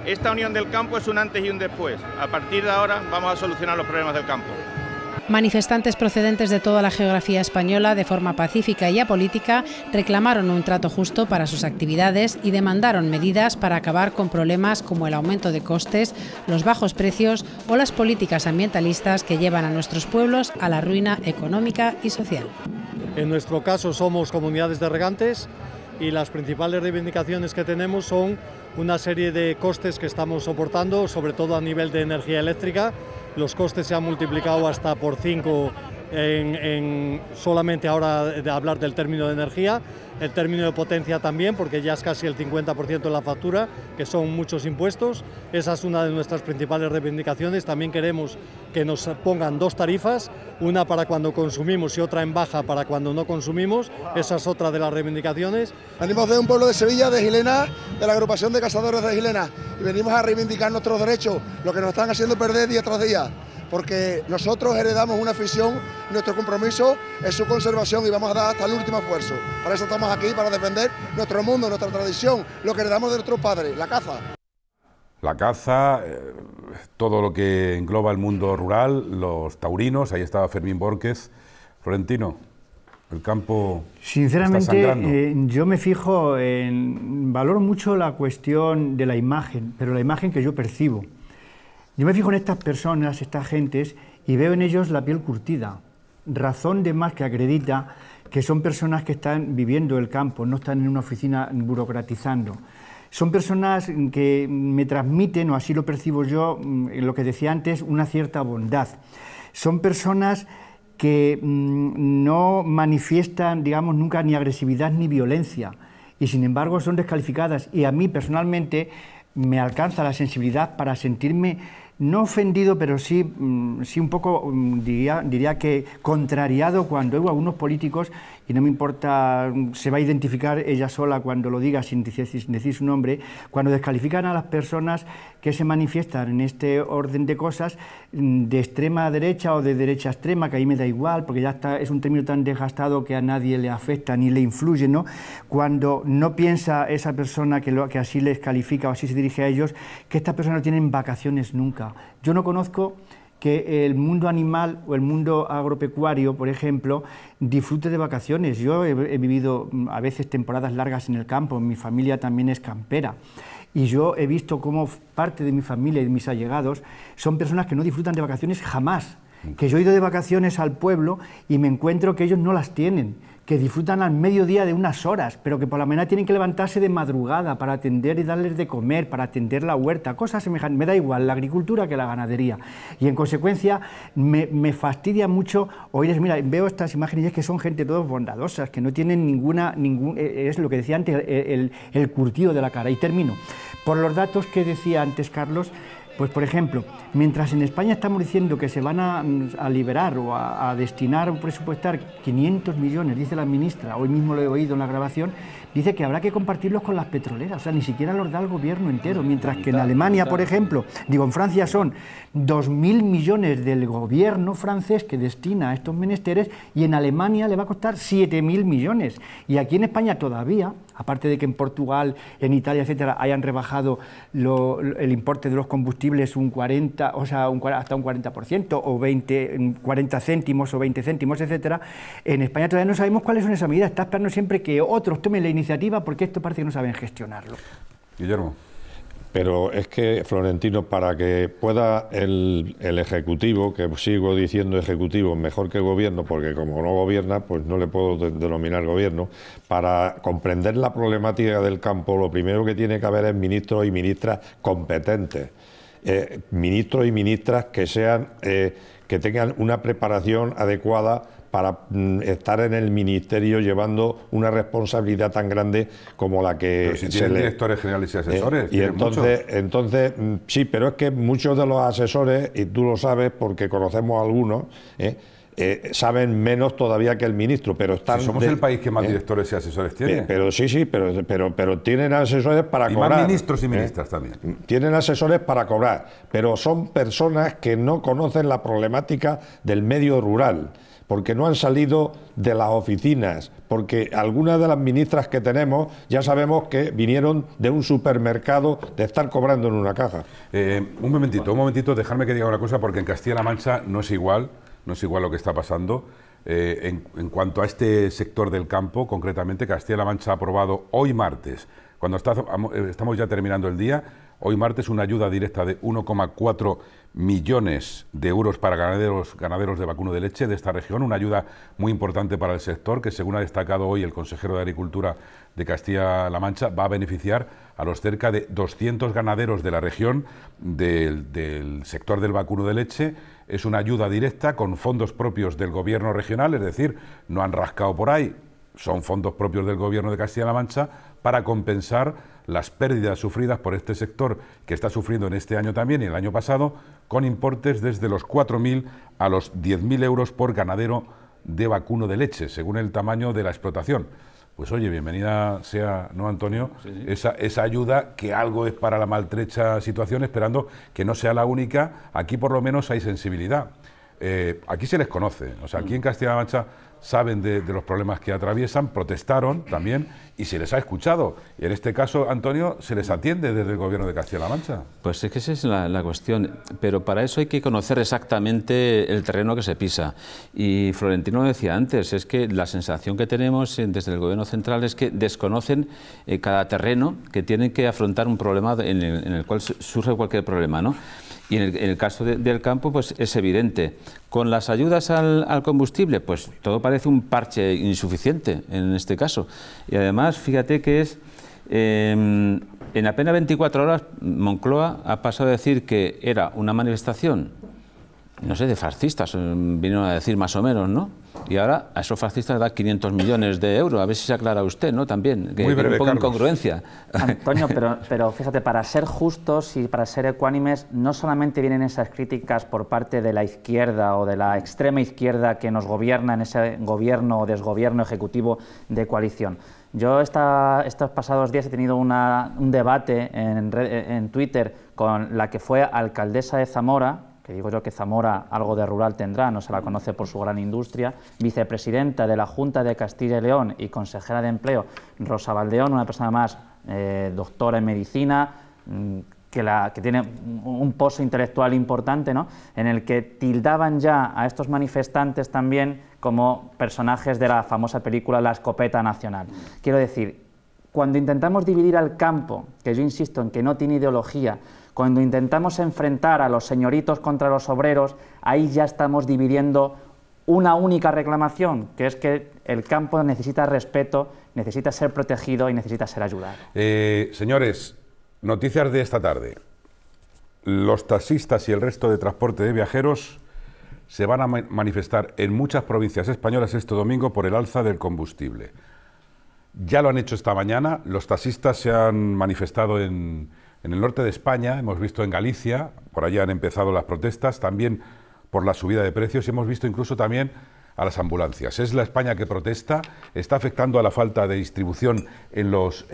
G: Esta unión del campo es un antes y un después. A partir de ahora vamos a solucionar los problemas del campo.
F: Manifestantes procedentes de toda la geografía española, de forma pacífica y apolítica, reclamaron un trato justo para sus actividades y demandaron medidas para acabar con problemas como el aumento de costes, los bajos precios o las políticas ambientalistas que llevan a nuestros pueblos a la ruina económica y social.
C: En nuestro caso somos comunidades de regantes y las principales reivindicaciones que tenemos
E: son una serie de costes que estamos soportando, sobre todo a nivel de energía eléctrica. Los costes se han multiplicado hasta por cinco, en solamente ahora de hablar del término de energía el término de potencia también, porque ya es casi el 50% de
C: la factura, que son muchos impuestos. Esa es una de nuestras principales reivindicaciones. También queremos que nos pongan dos tarifas, una para cuando consumimos y otra en baja para cuando
E: no consumimos. Esa es otra de las reivindicaciones. Venimos de un pueblo de Sevilla, de Gilena,
C: de la
G: agrupación de cazadores de Gilena, y venimos a reivindicar nuestros derechos, lo que nos están
E: haciendo perder día tras
G: día porque nosotros heredamos una afición, nuestro compromiso es su conservación y vamos a dar hasta el último esfuerzo. Para eso estamos aquí, para defender nuestro mundo, nuestra tradición, lo que heredamos de nuestros padres, la caza.
A: La caza, eh, todo lo que engloba el mundo rural, los taurinos, ahí estaba Fermín Borges. Florentino, el campo. Sinceramente, eh,
C: yo me fijo en. Valoro mucho la cuestión de la imagen, pero la imagen que yo percibo. Yo me fijo en estas personas, estas gentes, y veo en ellos la piel curtida, razón de más que acredita que son personas que están viviendo el campo, no están en una oficina burocratizando. Son personas que me transmiten, o así lo percibo yo, mm, lo que decía antes, una cierta bondad. Son personas que mm, no manifiestan, digamos, nunca ni agresividad ni violencia, y sin embargo son descalificadas. Y a mí personalmente me alcanza la sensibilidad para sentirme no ofendido, pero sí, mm, sí un poco, mm, diría, diría que contrariado cuando veo algunos políticos y no me importa, mm, se va a identificar ella sola cuando lo diga sin decir su nombre, cuando descalifican a las personas que se manifiestan en este orden de cosas mm, de extrema a derecha o de derecha extrema, que ahí me da igual, porque ya está, es un término tan desgastado que a nadie le afecta ni le influye, ¿no? Cuando no piensa esa persona que, que así les califica o así se dirige a ellos, que estas personas no tienen vacaciones nunca. Yo no conozco que el mundo animal o el mundo agropecuario, por ejemplo, disfrute de vacaciones. Yo he, vivido mm, a veces temporadas largas en el campo, mi familia también es campera. Y yo he visto cómo parte de mi familia y de mis allegados son personas que no disfrutan de vacaciones jamás. Mm. Que yo he ido de vacaciones al pueblo y me encuentro que ellos no las tienen que disfrutan al mediodía de unas horas, pero que por la mañana tienen que levantarse de madrugada para atender y darles de comer, para atender la huerta, cosas semejantes. Me da igual la agricultura que la ganadería. Y en consecuencia me, fastidia mucho oírles, mira, veo estas imágenes y es que son gente todos bondadosas, que no tienen ninguna, ningún, eh, eh, es lo que decía antes, el, el, el curtido de la cara. Y termino. Por los datos que decía antes Carlos, pues por ejemplo, mientras en España estamos diciendo que se van a, mm, liberar o a, a, destinar o presupuestar 500 millones, dice la ministra, hoy mismo lo he oído en la grabación, dice que habrá que compartirlos con las petroleras, o sea, ni siquiera los da el gobierno entero, mm, mientras que en Alemania, por ejemplo, digo, en Francia son 2.000 millones del gobierno francés que destina a estos menesteres y en Alemania le va a costar 7.000 millones. Y aquí en España todavía aparte de que en Portugal, en Italia, etcétera, hayan rebajado el importe de los combustibles un 40, o sea, un, hasta un 40% o 20, 40 mm, céntimos o 20 céntimos, etcétera, en España todavía no sabemos cuáles son esas medidas. Está esperando siempre que otros tomen la iniciativa porque esto parece que no saben gestionarlo.
E: Guillermo. Pero es que, Florentino, para que pueda el, Ejecutivo, que sigo diciendo Ejecutivo mejor que Gobierno, porque como no gobierna, pues no le puedo denominar Gobierno, para comprender la problemática del campo, lo primero que tiene que haber es ministros y ministras competentes. Eh, ministros y ministras que sean eh, que tengan una preparación adecuada para mm, estar en el ministerio llevando una responsabilidad tan grande como la que pero si se directores
A: generales y asesores. Eh, y entonces,
E: entonces, mm, sí, pero es que muchos de los asesores, y tú lo sabes porque conocemos a algunos, eh, eh, saben menos todavía que el ministro, pero estamos... somos el país que más
A: directores y asesores tiene.
E: pero sí, sí, pero, pero, tienen asesores para y cobrar. Más ministros y ministras también. Mm, tienen asesores para cobrar, pero son personas que no conocen la problemática del medio rural porque no han salido de las oficinas, porque algunas de las ministras que tenemos ya sabemos que vinieron de un supermercado de estar cobrando en una caja.
A: Eh, un momentito, un momentito, dejarme que diga una cosa, porque en Castilla-La Mancha no es igual, no es igual lo que está pasando. Eh, en, cuanto a este sector del campo, concretamente, Castilla-La Mancha ha aprobado hoy martes, cuando estamos ya terminando el día, Hoy martes una ayuda directa de 1,4 millones de euros para ganaderos, ganaderos de vacuno de leche de esta región, una ayuda muy importante para el sector que, según ha destacado hoy el consejero de Agricultura de Castilla-La Mancha, va a beneficiar a los cerca de 200 ganaderos de la región del, del sector del vacuno de leche. Es una ayuda directa con fondos propios del gobierno regional, es decir, no han rascado por ahí, son fondos propios del gobierno de Castilla-La Mancha para compensar las pérdidas sufridas por este sector que está sufriendo en este año también y el año pasado, con importes desde los 4.000 a los 10.000 euros por ganadero de vacuno de leche, según el tamaño de la explotación. Pues oye, bienvenida sea, ¿no, Antonio? Esa, ayuda que algo es para la maltrecha situación, esperando que no sea la única. Aquí por lo menos hay sensibilidad. Eh, aquí se les conoce. O sea, aquí en Castilla-La Mancha saben de, los problemas que atraviesan, protestaron también y se les ha escuchado. Y en este caso, Antonio, se les atiende desde el gobierno de Castilla-La Mancha.
B: Pues es que esa es la, cuestión. Pero para eso hay que conocer exactamente el terreno que se pisa. Y Florentino decía antes, es que la sensación que tenemos eh, desde el gobierno central es que desconocen eh, cada terreno que tienen que afrontar un problema en el, en el cual surge cualquier problema, ¿no? Y en el, caso del campo, pues es evidente. Con las ayudas al, combustible, pues todo parece un parche insuficiente en este caso. Y además, fíjate que es... Em, en apenas 24 horas, Moncloa ha pasado a decir que era una manifestación no sé, de fascistas, eh, vinieron a decir más o menos, ¿no? Y ahora a esos fascistas da 500 millones de euros, a ver si se aclara usted, ¿no? También, que Muy un poco incongruencia.
D: Antonio, pero, pero fíjate, para ser justos y para ser ecuánimes, no solamente vienen esas críticas por parte de la izquierda o de la extrema izquierda que nos gobierna en ese gobierno o desgobierno ejecutivo de coalición. Yo estos pasados días he tenido un debate en, en Twitter con la que fue alcaldesa de Zamora, que digo yo que Zamora algo de rural tendrá, no se la conoce por su gran industria, vicepresidenta de la Junta de Castilla y León y consejera de Empleo, Rosa Valdeón, una persona más eh, doctora en medicina, mm, que, tiene un pozo intelectual importante, ¿no? en el que tildaban ya a estos manifestantes también como personajes de la famosa película La escopeta nacional. Quiero decir, cuando intentamos dividir al campo, que yo insisto en que no tiene ideología, cuando intentamos enfrentar a los señoritos contra los obreros, ahí ya estamos dividiendo una única reclamación, que es que el campo necesita respeto, necesita ser protegido y necesita ser ayudado.
A: Eh, señores, noticias de esta tarde. Los taxistas y el resto de transporte de viajeros se van a manifestar en muchas provincias españolas este domingo por el alza del combustible. Ya lo han hecho esta mañana, los taxistas se han manifestado en, en el norte de España, hemos visto en Galicia, por allá han empezado las protestas, también por la subida de precios y hemos visto incluso también a las ambulancias. Es la España que protesta, está afectando a la falta de distribución en los,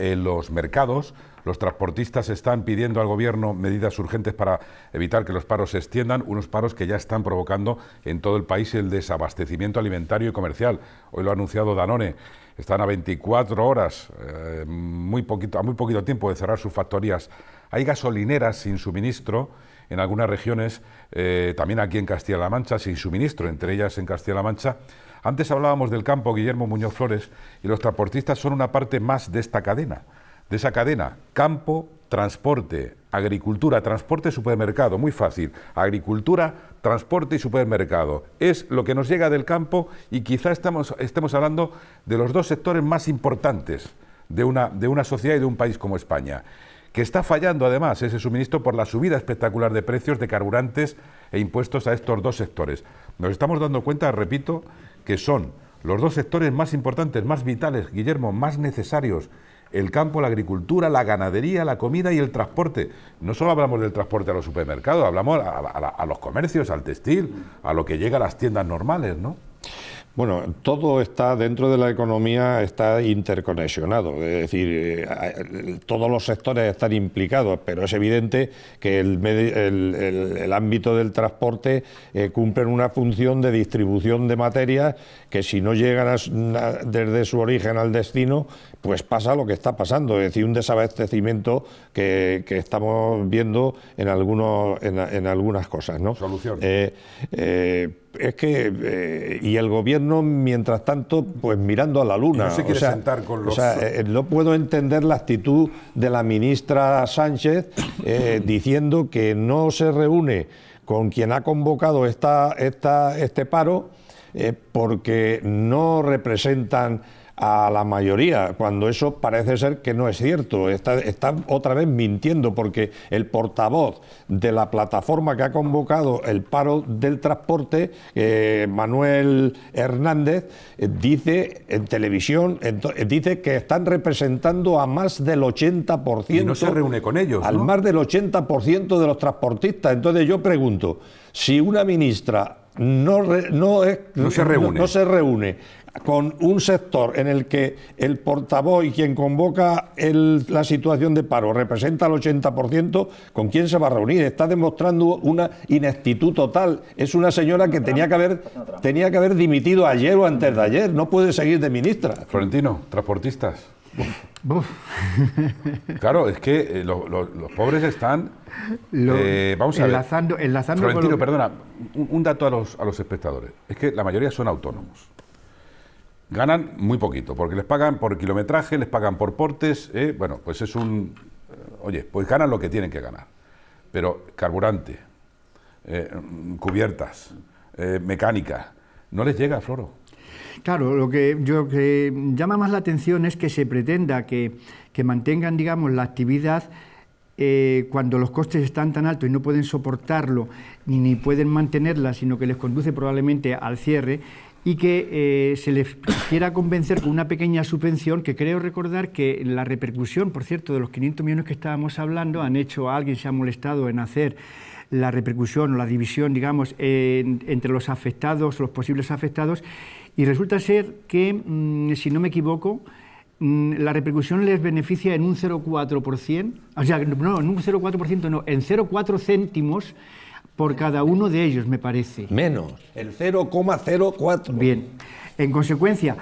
A: mercados. Los transportistas están pidiendo al Gobierno medidas urgentes para evitar que los paros se extiendan, unos paros que ya están provocando en todo el país el desabastecimiento alimentario y comercial. Hoy lo ha anunciado Danone. Están a 24 horas, eh, muy poquito, a muy poquito tiempo de cerrar sus factorías hay gasolineras sin suministro en algunas regiones, eh, también aquí en Castilla-La Mancha, sin suministro, entre ellas en Castilla-La Mancha. Antes hablábamos del campo Guillermo Muñoz Flores y los transportistas son una parte más de esta cadena, de esa cadena, campo, transporte, agricultura, transporte, supermercado, muy fácil, agricultura, transporte y supermercado. Es lo que nos llega del campo y quizá estamos, estemos hablando de los dos sectores más importantes de una, de una sociedad y de un país como España que está fallando además ese suministro por la subida espectacular de precios de carburantes e impuestos a estos dos sectores. Nos estamos dando cuenta, repito, que son los dos sectores más importantes, más vitales, Guillermo, más necesarios. El campo, la agricultura, la ganadería, la comida y el transporte. No solo hablamos del transporte a los supermercados, hablamos a, los comercios, al textil, a lo que llega a las tiendas normales, ¿no? Bueno, todo está dentro de la
E: economía, está interconexionado, es decir, eh, todos los sectores están implicados, pero es evidente que el, ámbito del transporte eh, cumple una función de distribución de materias que si no llegan desde su origen al destino, pues pasa lo que está pasando, es decir, un desabastecimiento que, estamos viendo en, en, algunas cosas. ¿no? Eh, es que eh, y el gobierno mientras tanto pues mirando a la luna no sentar con los... o sea, eh, eh, no puedo entender la actitud de la ministra Sánchez diciendo que no se reúne con quien ha convocado esta este paro porque no representan a la mayoría, cuando eso parece ser que no es cierto. Está, otra vez mintiendo porque el portavoz de la plataforma que ha convocado el paro del transporte, eh, Manuel Hernández, eh, dice en televisión, eh, dice que están representando a más del 80%. Y no se reúne con ellos. Al más del 80% de los transportistas. Entonces yo pregunto, si una ministra no, es, no se reúne con un sector en el que el portavoz quien convoca la situación de paro representa el 80%, ¿con quién se va a reunir? Está demostrando una ineptitud total. Es una señora que tenía que haber, tenía que haber dimitido ayer o antes de ayer. No puede seguir de ministra.
A: Florentino, transportistas. claro, es que eh, los pobres están. Eh, vamos a enlazando,
C: Florentino, perdona,
A: un, dato a los, a los espectadores. Es que la mayoría son autónomos ganan muy poquito, porque les pagan por kilometraje, les pagan por portes, ¿eh? bueno, pues es un... Eh, oye, pues ganan lo que tienen que ganar. Pero carburante, eh, cubiertas, mecánica, no les llega, Floro.
C: Claro, lo que, yo, que llama más la atención es que se pretenda que, que mantengan, digamos, la actividad cuando los costes están tan altos y no pueden soportarlo ni pueden mantenerla, sino que les conduce probablemente al cierre, y que eh, se les quiera convencer con una pequeña subvención que creo recordar que la repercusión, por cierto, de los 500 millones que estábamos hablando, han hecho, alguien se ha molestado en hacer la repercusión o la división, digamos, entre los afectados, los posibles afectados, y resulta ser que, mm, si no me equivoco, mm, la repercusión les beneficia en un 0,4%, o sea, no, en un 0,4%, no, en 0,4 céntimos por cada uno de ellos, me parece. Menos, el 0,04. Bien, en consecuencia,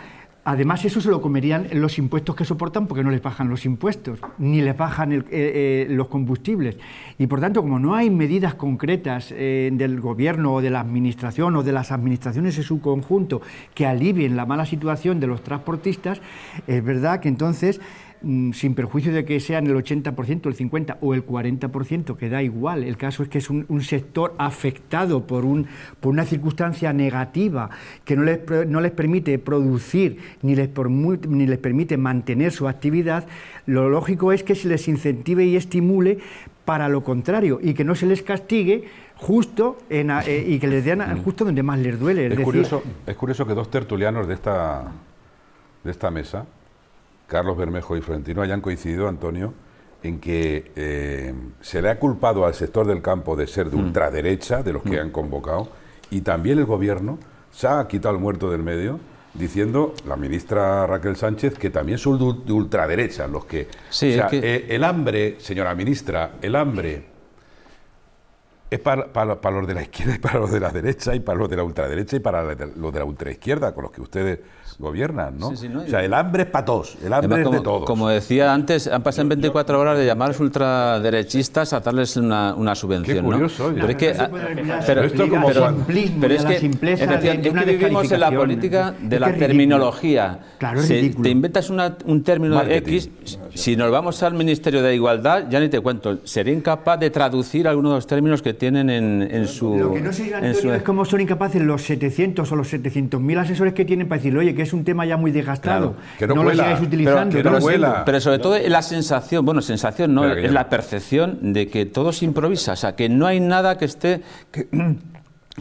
C: Además, eso se lo comerían los impuestos que soportan porque no les bajan los impuestos, ni les bajan eh, eh, los combustibles. Y por tanto, como no hay medidas concretas eh, del gobierno o de la administración o de las administraciones en su conjunto que alivien la mala situación de los transportistas, es verdad que entonces Mm, sin perjuicio de que sean el 80%, el 50% o el 40%, que da igual. El caso es que es un, sector afectado por, un, por una circunstancia negativa que no les, no les permite producir ni les, ni les permite mantener su actividad. Lo lógico es que se les incentive y estimule para lo contrario y que no se les castigue justo eh, y que les den mm. justo donde más les duele. Es, curioso,
A: es curioso que dos tertulianos de esta, de esta mesa Carlos Bermejo y Florentino hayan coincidido, Antonio, en que eh, se le ha culpado al sector del campo de ser de mm. ultraderecha, de los que mm. han convocado, y también el gobierno se ha quitado el muerto del medio diciendo la ministra Raquel Sánchez que también son de ultraderecha los que... sea, eh, el hambre, señora ministra, el hambre es para, para, los de la izquierda y para los de la derecha y para los de la ultraderecha y para los de la ultraizquierda, con los que ustedes gobiernan, ¿no? O sea, el hambre es para todos, el hambre como, de todos. Como
B: decía antes, han pasado 24 horas de llamar a ultraderechistas a darles una, subvención, Pero es que, ah, esto como pero es que, es vivimos en la política de la terminología. si te inventas un término X, si nos vamos al Ministerio de Igualdad, ya ni te cuento, Seré incapaz de traducir algunos de los términos que tienen en, su... Lo que no sé, Antonio, es
C: cómo son incapaces los 700 o los mil asesores que tienen para decir oye, que es es un tema ya muy desgastado,
B: no, lo sigáis utilizando. Pero, sobre todo es la sensación, bueno, sensación no, es la percepción de que todo se improvisa, o sea, que no hay nada que esté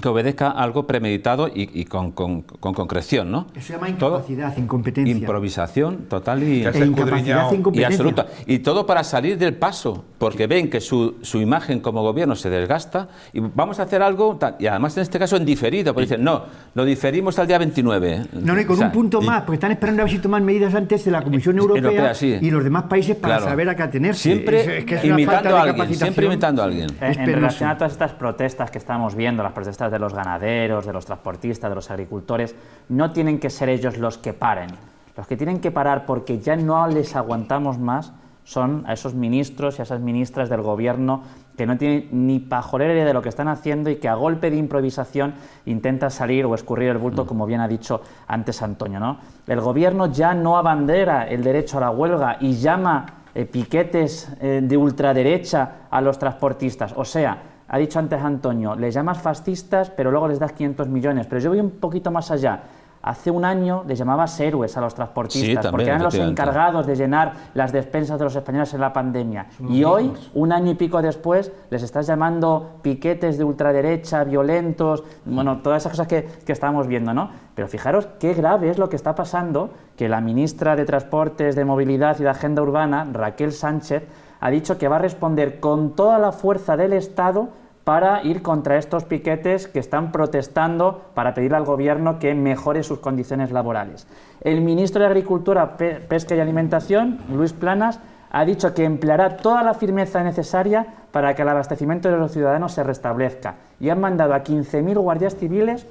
B: que obedezca algo premeditado y, con, concreción, ¿no?
C: Eso se llama incapacidad, incompetencia.
B: Improvisación total y, e y absoluta. Y todo para salir del paso, porque ven que su, su, imagen como gobierno se desgasta y vamos a hacer algo, y además en este caso en diferido, porque dicen, no, lo diferimos al día 29. No, no, y con un
C: punto más, porque están esperando a ver si toman medidas antes de la Comisión Europea, y los demás países para saber a qué atenerse. Siempre
D: imitando a alguien, siempre imitando a alguien. en relación a todas estas protestas que estamos viendo, las protestas de los ganaderos, de los transportistas, de los agricultores, no tienen que ser ellos los que paren. Los que tienen que parar porque ya no les aguantamos más son a esos ministros y a esas ministras del gobierno que no tienen ni pajolera de lo que están haciendo y que a golpe de improvisación intenta salir o escurrir el bulto, mm. como bien ha dicho antes Antonio. ¿no? El gobierno ya no abandera el derecho a la huelga y llama eh, piquetes eh, de ultraderecha a los transportistas. O sea, ha dicho antes Antonio, les llamas fascistas, pero luego les das 500 millones. Pero yo voy un poquito más allá. Hace un año les llamabas héroes a los transportistas, porque eran los encargados de llenar las despensas de los españoles en la pandemia. y hoy, un año y pico después, les estás llamando piquetes de ultraderecha, violentos, bueno, todas esas cosas que, que estábamos viendo, ¿no? Pero fijaros qué grave es lo que está pasando, que la ministra de Transportes, de Movilidad y de Agenda Urbana, Raquel Sánchez, ha dicho que va a responder con toda la fuerza del Estado para ir contra estos piquetes que están protestando para pedir al gobierno que mejore sus condiciones laborales. El ministro de Agricultura, Pesca y Alimentación, Luis Planas, ha dicho que empleará toda la firmeza necesaria para que el abastecimiento de los ciudadanos se restablezca y han mandado a 15.000 guardias civiles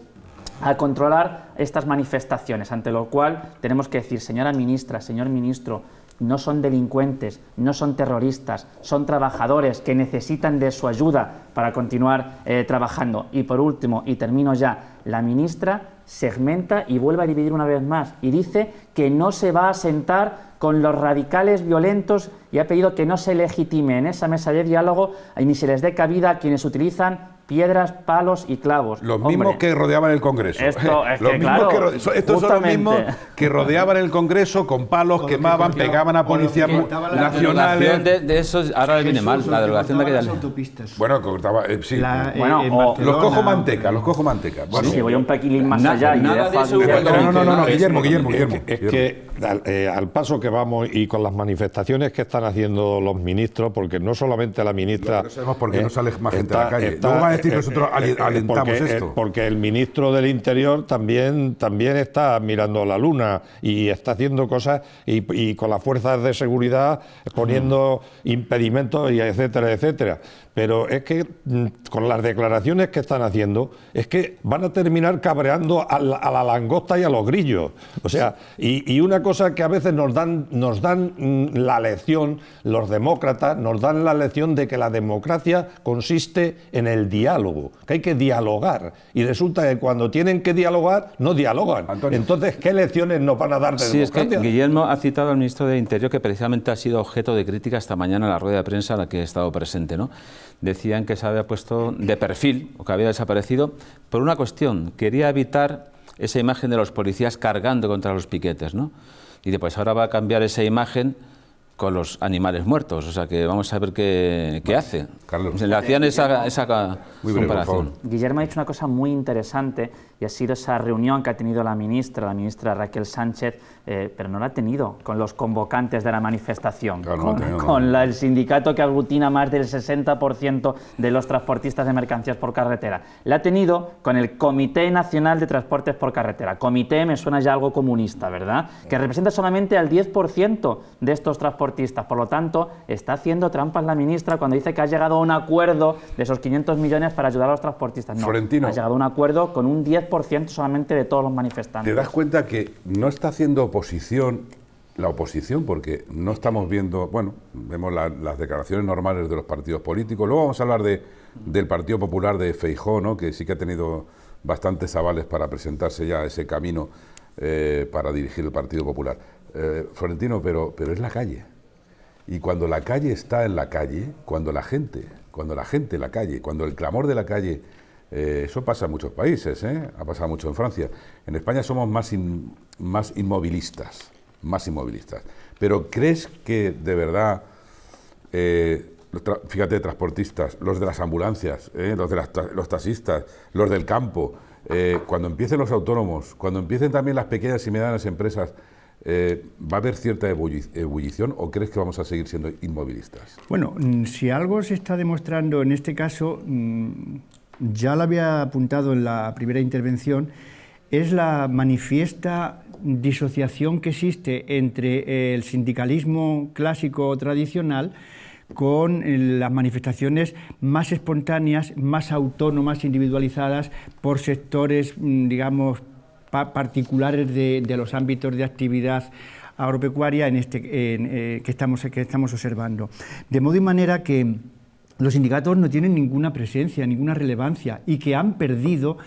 D: a controlar estas manifestaciones, ante lo cual tenemos que decir, señora ministra, señor ministro, no son delincuentes, no son terroristas, son trabajadores que necesitan de su ayuda para continuar eh, trabajando. Y por último, y termino ya, la ministra segmenta y vuelve a dividir una vez más y dice que no se va a sentar con los radicales violentos y ha pedido que no se legitime en esa mesa de diálogo ni se les dé cabida a quienes utilizan piedras, palos y clavos. Los mismos
A: que rodeaban el Congreso. los mismos que estos son los mismos que rodeaban el Congreso con palos, quemaban, pegaban a policías nacionales. De, de eso ahora viene mal, la derogación de aquella Bueno, sí. La, bueno, eh, eh, los cojo manteca, los cojo manteca. sí, voy un paquilín más allá. Y no, no, no, Guillermo, Guillermo, Guillermo. Es que,
E: eh, al, paso que vamos y con las manifestaciones que están haciendo los ministros, porque no solamente la ministra... No, sabemos por qué no sale más gente a la calle nosotros eh, eh, eh, alentamos porque, Porque el ministro del Interior también, también está mirando la luna y está haciendo cosas y, y con las fuerzas de seguridad poniendo impedimentos y etcétera, etcétera pero es que mm, con las declaraciones que están haciendo, es que van a terminar cabreando a la, langosta y a los grillos. O sea, y, una cosa que a veces nos dan, nos dan mm, la lección, los demócratas, nos dan la lección de que la democracia consiste en el diálogo, que hay que dialogar. Y resulta que cuando tienen que dialogar, no dialogan. Entonces, ¿qué lecciones nos van a dar de sí, Es que
B: Guillermo ha citado al ministro de Interior, que precisamente ha sido objeto de crítica esta mañana en la rueda de prensa a la que he estado presente, ¿no? decían que se había puesto de perfil o que había desaparecido por una cuestión. Quería evitar esa imagen de los policías cargando contra los piquetes, ¿no? Y pues ahora va a cambiar esa imagen con los animales muertos, o sea que vamos a ver qué, hace. Carlos. Le hacían esa, esa comparación.
D: Guillermo ha dicho una cosa muy interesante y ha sido esa reunión que ha tenido la ministra, la ministra Raquel Sánchez, eh, pero no la ha tenido con los convocantes de la manifestación, con, el sindicato que aglutina más del 60% de los transportistas de mercancías por carretera. La ha tenido con el Comité Nacional de Transportes por Carretera. Comité me suena ya algo comunista, ¿verdad? Que representa solamente al 10% de estos transportistas. Por lo tanto, está haciendo trampas la ministra cuando dice que ha llegado a un acuerdo de esos 500 millones para ayudar a los transportistas. No, ha llegado un acuerdo con un 10 solamente de todos los manifestantes. ¿Te das
A: cuenta que no está haciendo oposición la oposición, porque no estamos viendo, bueno, vemos las declaraciones normales de los partidos políticos, luego vamos a hablar de, del Partido Popular de Feijó, ¿no? que sí que ha tenido bastantes avales para presentarse ya ese camino eh, para dirigir el Partido Popular. Eh, Florentino, pero, pero es la calle. Y cuando la calle está en la calle, cuando la gente, cuando la gente la calle, cuando el clamor de la calle eh, eso pasa en muchos países, ¿eh? ha pasado mucho en Francia. En España somos más, más inmovilistas, más inmovilistas. Pero ¿crees que de verdad, eh, fíjate, transportistas, los de las ambulancias, los, de los taxistas, los del campo, cuando empiecen los autónomos, cuando empiecen también las pequeñas y medianas empresas, ¿Va a haber cierta ebullición o crees que vamos a seguir siendo inmovilistas?
C: Bueno, mm, si algo se está demostrando en este caso, mm, ya lo había apuntado en la primera intervención, es la manifiesta disociación que existe entre el sindicalismo clásico tradicional con eh, las manifestaciones más espontáneas, más autónomas, individualizadas por sectores, mm, digamos, particulares de, los ámbitos de actividad agropecuaria en este, eh, que, estamos, que estamos observando. De modo y manera que los sindicatos no tienen ninguna presencia, ninguna relevancia y que han perdido,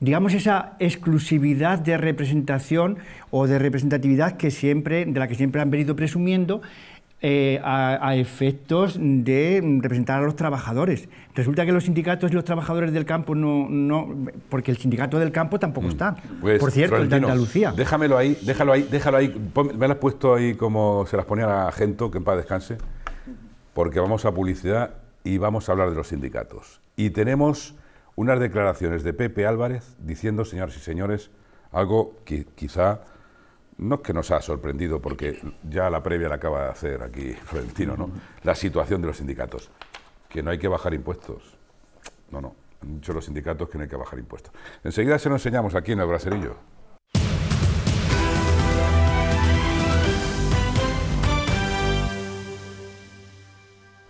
C: digamos, esa exclusividad de representación o de representatividad que siempre, de la que siempre han venido presumiendo eh, a, efectos de representar a los trabajadores. Resulta que los sindicatos y los trabajadores del campo no, no porque el
A: sindicato del campo tampoco mm. está. Pues, Por cierto, el de Andalucía. Déjamelo ahí, déjalo ahí, déjalo ahí. me las has puesto ahí como se las ponía a Gento, que en paz descanse, porque vamos a publicidad y vamos a hablar de los sindicatos. Y tenemos unas declaraciones de Pepe Álvarez diciendo, señores y señores, algo que quizá no es que nos ha sorprendido, porque ya la previa la acaba de hacer aquí Florentino, ¿no? La situación de los sindicatos, que no hay que bajar impuestos. No, no, han dicho los sindicatos que no hay que bajar impuestos. Enseguida se lo enseñamos aquí en el braserillo.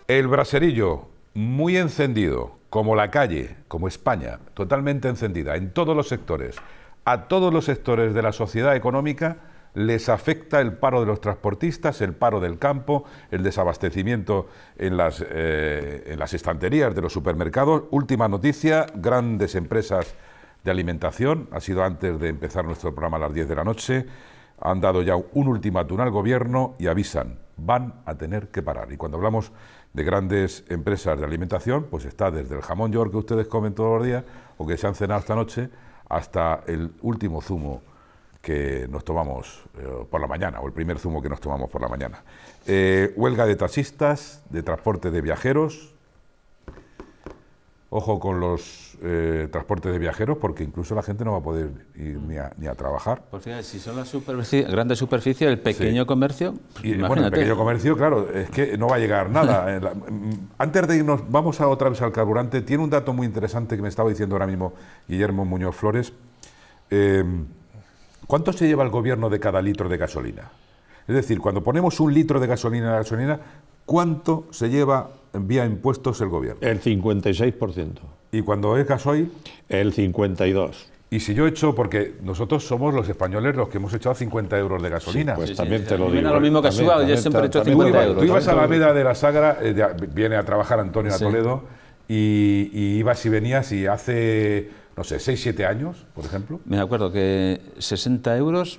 A: El braserillo, muy encendido, como la calle, como España, totalmente encendida, en todos los sectores. A todos los sectores de la sociedad económica les afecta el paro de los transportistas, el paro del campo, el desabastecimiento en las, eh, en las estanterías de los supermercados. Última noticia, grandes empresas de alimentación, ha sido antes de empezar nuestro programa a las 10 de la noche, han dado ya un ultimátum al gobierno y avisan, van a tener que parar. Y cuando hablamos de grandes empresas de alimentación, pues está desde el jamón york que ustedes comen todos los días o que se han cenado esta noche, hasta el último zumo que nos tomamos eh, por la mañana, o el primer zumo que nos tomamos por la mañana. Eh, huelga de taxistas, de transporte de viajeros, Ojo con los eh, transportes de viajeros, porque incluso la gente no va a poder ir ni a, ni a trabajar. si son las grandes superficies, el
B: pequeño comercio. y, el pequeño
A: comercio, claro, es que no va a llegar nada. Mm, antes de irnos, vamos a otra vez al carburante. Tiene un dato muy interesante que me estaba diciendo ahora mismo Guillermo Muñoz Flores. Em, ¿Cuánto se lleva el gobierno de cada litro de gasolina? Es decir, cuando ponemos un litro de gasolina en la gasolina, ¿cuánto se lleva vía impuestos el gobierno? El 56%. ¿Y cuando es hoy. El 52%. Y si yo he hecho porque nosotros somos los españoles los que hemos echado 50 euros de gasolina. pues también te lo digo. lo mismo que ha yo siempre he hecho 50 euros. Tú ibas ¿eh? a la veda de la Sagra, eh, viene a trabajar Antonio a Toledo, y, y ibas y venías y hace, no sé, 6, 7 años, por ejemplo. Me acuerdo que 60 euros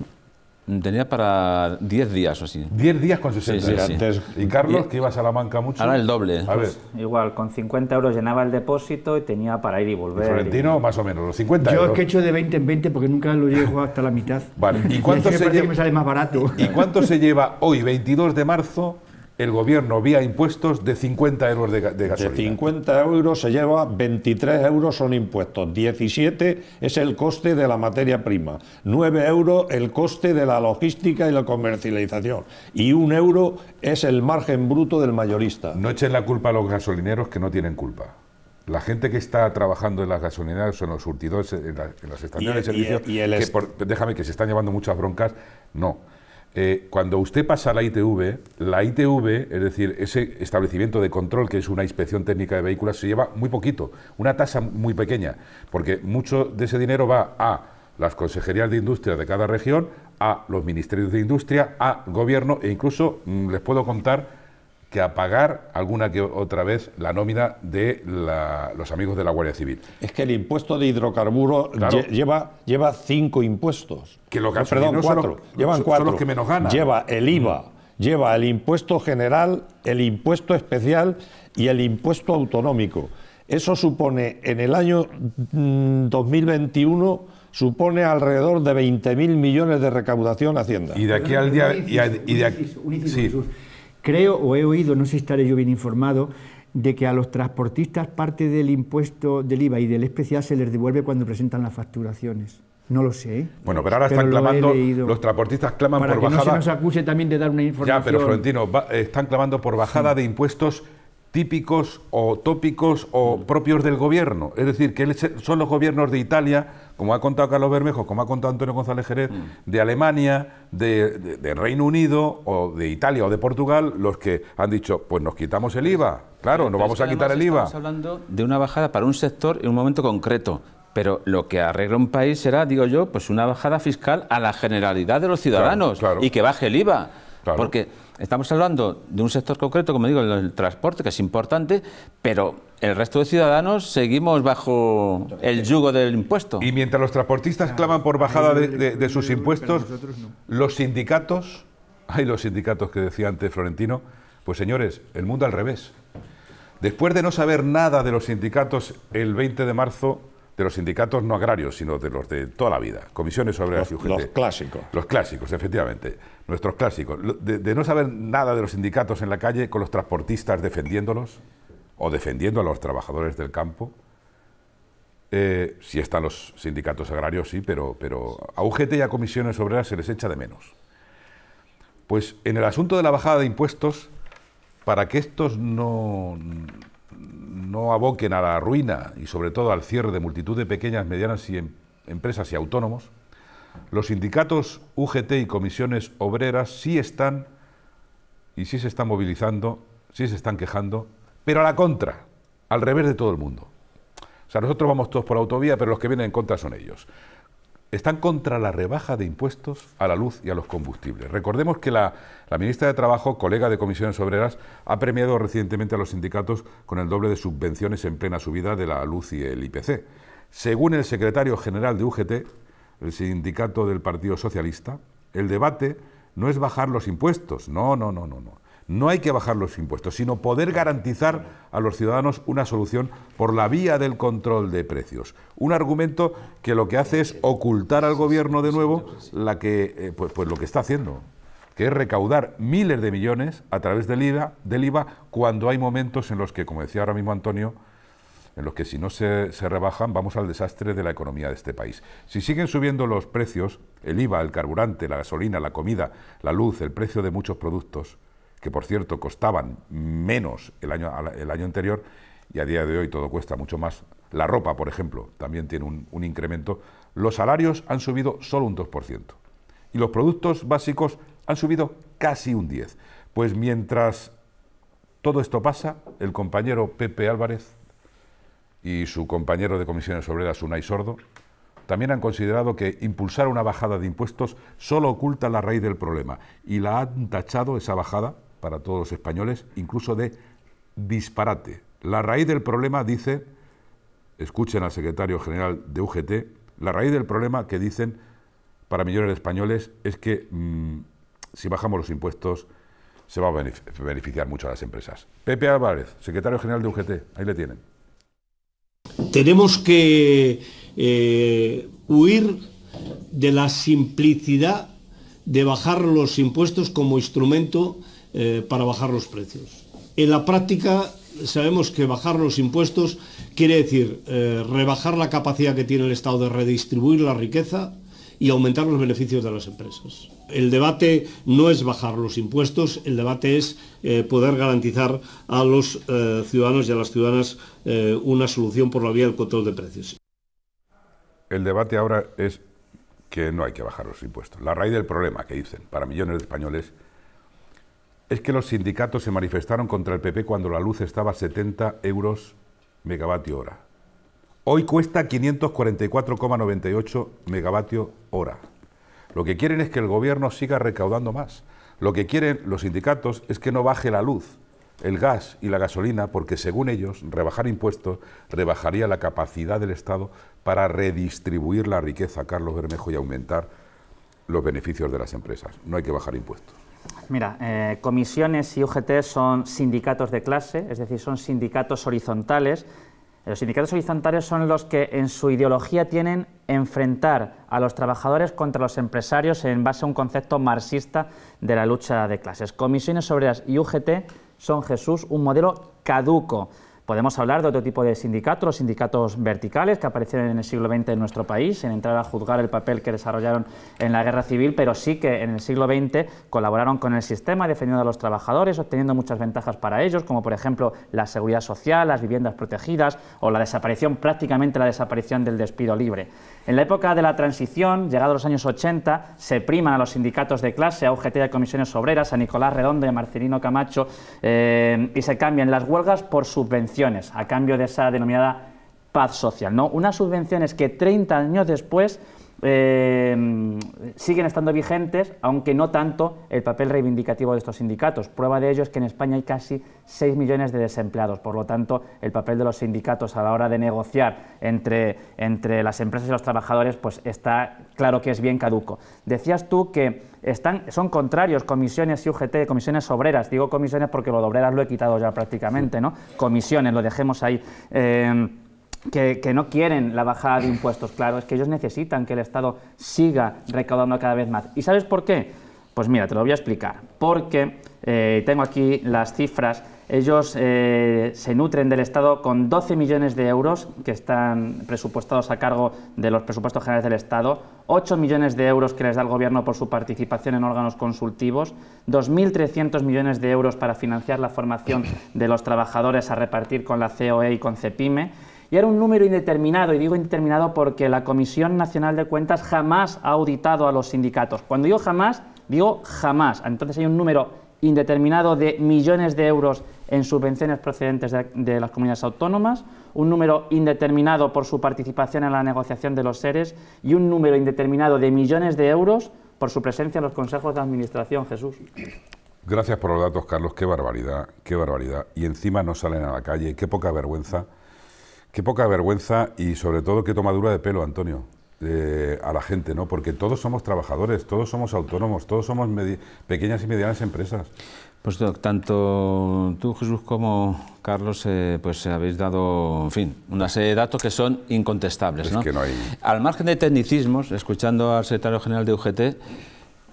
A: Tenía para 10 días o así. 10 días con 60 sí, ¿Y Carlos,
D: que ibas a Salamanca mucho? Ahora el doble. A ver. Igual, con 50 euros llenaba el depósito y tenía para ir y volver. Florentino, más o menos, 50 Yo es que
C: echo de 20 en 20 porque nunca lo llevo hasta la mitad.
D: Vale, ¿y cuánto, se, me sale más barato. ¿Y
A: cuánto se lleva hoy, 22 de marzo, el gobierno vía impuestos de 50 euros de,
E: gasolina. De 50 euros se lleva 23 euros son impuestos, 17 es el coste de la materia prima, 9 euros el coste de la logística y la
A: comercialización y un euro es el margen bruto del mayorista. No echen la culpa a los gasolineros que no tienen culpa. La gente que está trabajando en las gasolineras, en los surtidores, en, las estaciones de servicio, y el, que déjame que se están llevando muchas broncas, no eh, cuando usted pasa a la ITV, la ITV, es decir, ese establecimiento de control que es una inspección técnica de vehículos, se lleva muy poquito, una tasa muy pequeña, porque mucho de ese dinero va a las consejerías de industria de cada región, a los ministerios de industria, a gobierno e incluso mm, les puedo contar que a pagar alguna que otra vez la nómina de los amigos de la Guardia Civil. Es que el impuesto de hidrocarburos
E: lleva, lleva cinco impuestos. Que lo que perdón, cuatro. llevan cuatro. Son los que menos Lleva el IVA, lleva el impuesto general, el impuesto especial y el impuesto autonómico. Eso supone en el año 2021 mm, supone alrededor de 20.000 millones de recaudación Hacienda. Y de aquí al día...
A: y, de aquí,
E: Creo o he oído, no sé si estaré yo bien informado,
C: de que a los transportistas parte del impuesto del IVA y del especial se les devuelve cuando presentan las facturaciones. No lo sé. ¿eh? Bueno, pero ahora están clamando, los transportistas claman por bajada. No se nos acuse también de dar una información. Ya, pero Florentino,
A: están clamando por bajada de impuestos típicos o tópicos o mm. propios del gobierno. Es decir, que son los gobiernos de Italia, como ha contado Carlos Bermejo, como ha contado Antonio González Jerez, mm. de Alemania, de, de, Reino Unido o de Italia o de Portugal, los que han dicho, pues nos quitamos el IVA. Claro, no vamos a quitar el IVA. Estamos hablando de una bajada para un sector en un momento concreto. Pero lo que arregla
B: un país será, digo yo, pues una bajada fiscal a la generalidad de los ciudadanos y que baje el IVA. Porque estamos hablando de un sector concreto, como digo, el transporte, que es importante, pero el resto de ciudadanos seguimos bajo el yugo del impuesto. Y mientras
A: los transportistas claman por bajada de, sus impuestos, los sindicatos, hay los sindicatos que decía antes Florentino, pues señores, el mundo al revés. Después de no saber nada de los sindicatos, el 20 de marzo de los sindicatos no agrarios, sino de los de toda la vida, comisiones obreras los, y UGT. Los clásicos. Los clásicos, efectivamente, nuestros clásicos. De, no saber nada de los sindicatos en la calle con los transportistas defendiéndolos o defendiendo a los trabajadores del campo. Eh, si están los sindicatos agrarios, sí, pero, pero a UGT y a comisiones obreras se les echa de menos. Pues en el asunto de la bajada de impuestos, para que estos no, no aboquen a la ruina y sobre todo al cierre de multitud de pequeñas, medianas y em-, empresas y autónomos, los sindicatos UGT y comisiones obreras sí están y sí se están movilizando, sí se están quejando, pero a la contra, al revés de todo el mundo. O sea, nosotros vamos todos por autovía, pero los que vienen en contra son ellos están contra la rebaja de impuestos a la luz y a los combustibles. Recordemos que la, ministra de Trabajo, colega de Comisiones Obreras, ha premiado recientemente a los sindicatos con el doble de subvenciones en plena subida de la luz y el IPC. Según el secretario general de UGT, el sindicato del Partido Socialista, el debate no es bajar los impuestos, no, no, no, no, no no hay que bajar los impuestos, sino poder garantizar a los ciudadanos una solución por la vía del control de precios. Un argumento que lo que hace es ocultar al gobierno de nuevo la que, eh, pues, pues lo que está haciendo que es recaudar miles de millones a través del IVA, del IVA cuando hay momentos en los que, como decía ahora mismo Antonio, en los que si no se, se, rebajan vamos al desastre de la economía de este país. Si siguen subiendo los precios, el IVA, el carburante, la gasolina, la comida, la luz, el precio de muchos productos, que por cierto costaban menos el año, el año anterior y a día de hoy todo cuesta mucho más. La ropa, por ejemplo, también tiene un, un incremento. Los salarios han subido solo un 2% y los productos básicos han subido casi un 10%. Pues mientras todo esto pasa, el compañero Pepe Álvarez y su compañero de comisiones obreras, Unai Sordo, también han considerado que impulsar una bajada de impuestos solo oculta la raíz del problema y la han tachado esa bajada para todos los españoles, incluso de disparate. La raíz del problema dice, escuchen al secretario general de UGT, la raíz del problema que dicen para millones de españoles es que mm, si bajamos los impuestos se va a beneficiar mucho a las empresas. Pepe Álvarez, secretario general de UGT, ahí le tienen. Tenemos que eh,
E: huir de la simplicidad de bajar los impuestos como instrumento eh, para bajar los precios. En la práctica sabemos que bajar los impuestos quiere decir eh, rebajar la capacidad que tiene el Estado de redistribuir la riqueza y aumentar los beneficios de las empresas. El debate no es bajar los impuestos, el debate es eh, poder garantizar a los ciudadanos
A: y a las ciudadanas una solución por la vía del control de precios. El debate ahora es que no hay que bajar los impuestos. La raíz del problema que dicen para millones de españoles es que los sindicatos se manifestaron contra el PP cuando la luz estaba a 70 euros megavatio hora. Hoy cuesta 544,98 megavatio hora. Lo que quieren es que el gobierno siga recaudando más. Lo que quieren los sindicatos es que no baje la luz, el gas y la gasolina, porque según ellos, rebajar impuestos rebajaría la capacidad del Estado para redistribuir la riqueza, Carlos Bermejo, y aumentar los beneficios de las empresas. No hay que bajar impuestos.
D: Mira, eh, comisiones y UGT son sindicatos de clase, es decir, son sindicatos horizontales. Los sindicatos horizontales son los que en su ideología tienen enfrentar a los trabajadores contra los empresarios en base a un concepto marxista de la lucha de clases. Comisiones obreras y UGT son Jesús un modelo caduco Podemos hablar de otro tipo de sindicatos, los sindicatos verticales que aparecieron en el siglo XX en nuestro país, en entrar a juzgar el papel que desarrollaron en la guerra civil, pero sí que en el siglo XX colaboraron con el sistema defendiendo a los trabajadores, obteniendo muchas ventajas para ellos, como por ejemplo la seguridad social, las viviendas protegidas o la desaparición, prácticamente la desaparición del despido libre. En la época de la transición, llegados los años 80, se priman a los sindicatos de clase, a UGT y a comisiones obreras, a Nicolás Redondo y a Marcelino Camacho, eh, y se cambian las huelgas por subvenciones, a cambio de esa denominada paz social. ¿no? Unas subvenciones que 30 años después Em, siguen estando vigentes, aunque no tanto el papel reivindicativo de estos sindicatos. Prueba de ello es que en España hay casi 6 millones de desempleados, por lo tanto el papel de los sindicatos a la hora de negociar entre, entre las empresas y los trabajadores pues está claro que es bien caduco. Decías tú que están, son contrarios comisiones y UGT, comisiones obreras, digo comisiones porque lo de obreras lo he quitado ya prácticamente, ¿no? Comisiones, lo dejemos ahí. Em, que, no quieren la bajada de impuestos, claro, es que ellos necesitan que el Estado siga recaudando cada vez más. ¿Y sabes por qué? Pues mira, te lo voy a explicar. Porque eh, tengo aquí las cifras. Ellos eh, se nutren del Estado con 12 millones de euros que están presupuestados a cargo de los presupuestos generales del Estado, 8 millones de euros que les da el Gobierno por su participación en órganos consultivos, 2.300 millones de euros para financiar la formación de los trabajadores a repartir con la COE y con CEPIME, y era un número indeterminado, y digo indeterminado porque la Comisión Nacional de Cuentas jamás ha auditado a los sindicatos. Cuando digo jamás, digo jamás. Entonces hay un número indeterminado de millones de euros en subvenciones procedentes de, las comunidades autónomas, un número indeterminado por su participación en la negociación de los seres y un número indeterminado de millones de euros por su presencia en los consejos de administración, Jesús.
A: Gracias por los datos, Carlos. Qué barbaridad, qué barbaridad. Y encima no salen a la calle, qué poca vergüenza Qué poca vergüenza y sobre todo qué tomadura de pelo, Antonio. a la gente, ¿no? Porque todos somos trabajadores, todos somos autónomos, todos somos pequeñas y medianas empresas.
B: Pues tanto tú, Jesús, como Carlos, eh, pues eh, habéis dado, en fin, una serie de datos que son incontestables. Al margen de tecnicismos, escuchando al secretario general de UGT,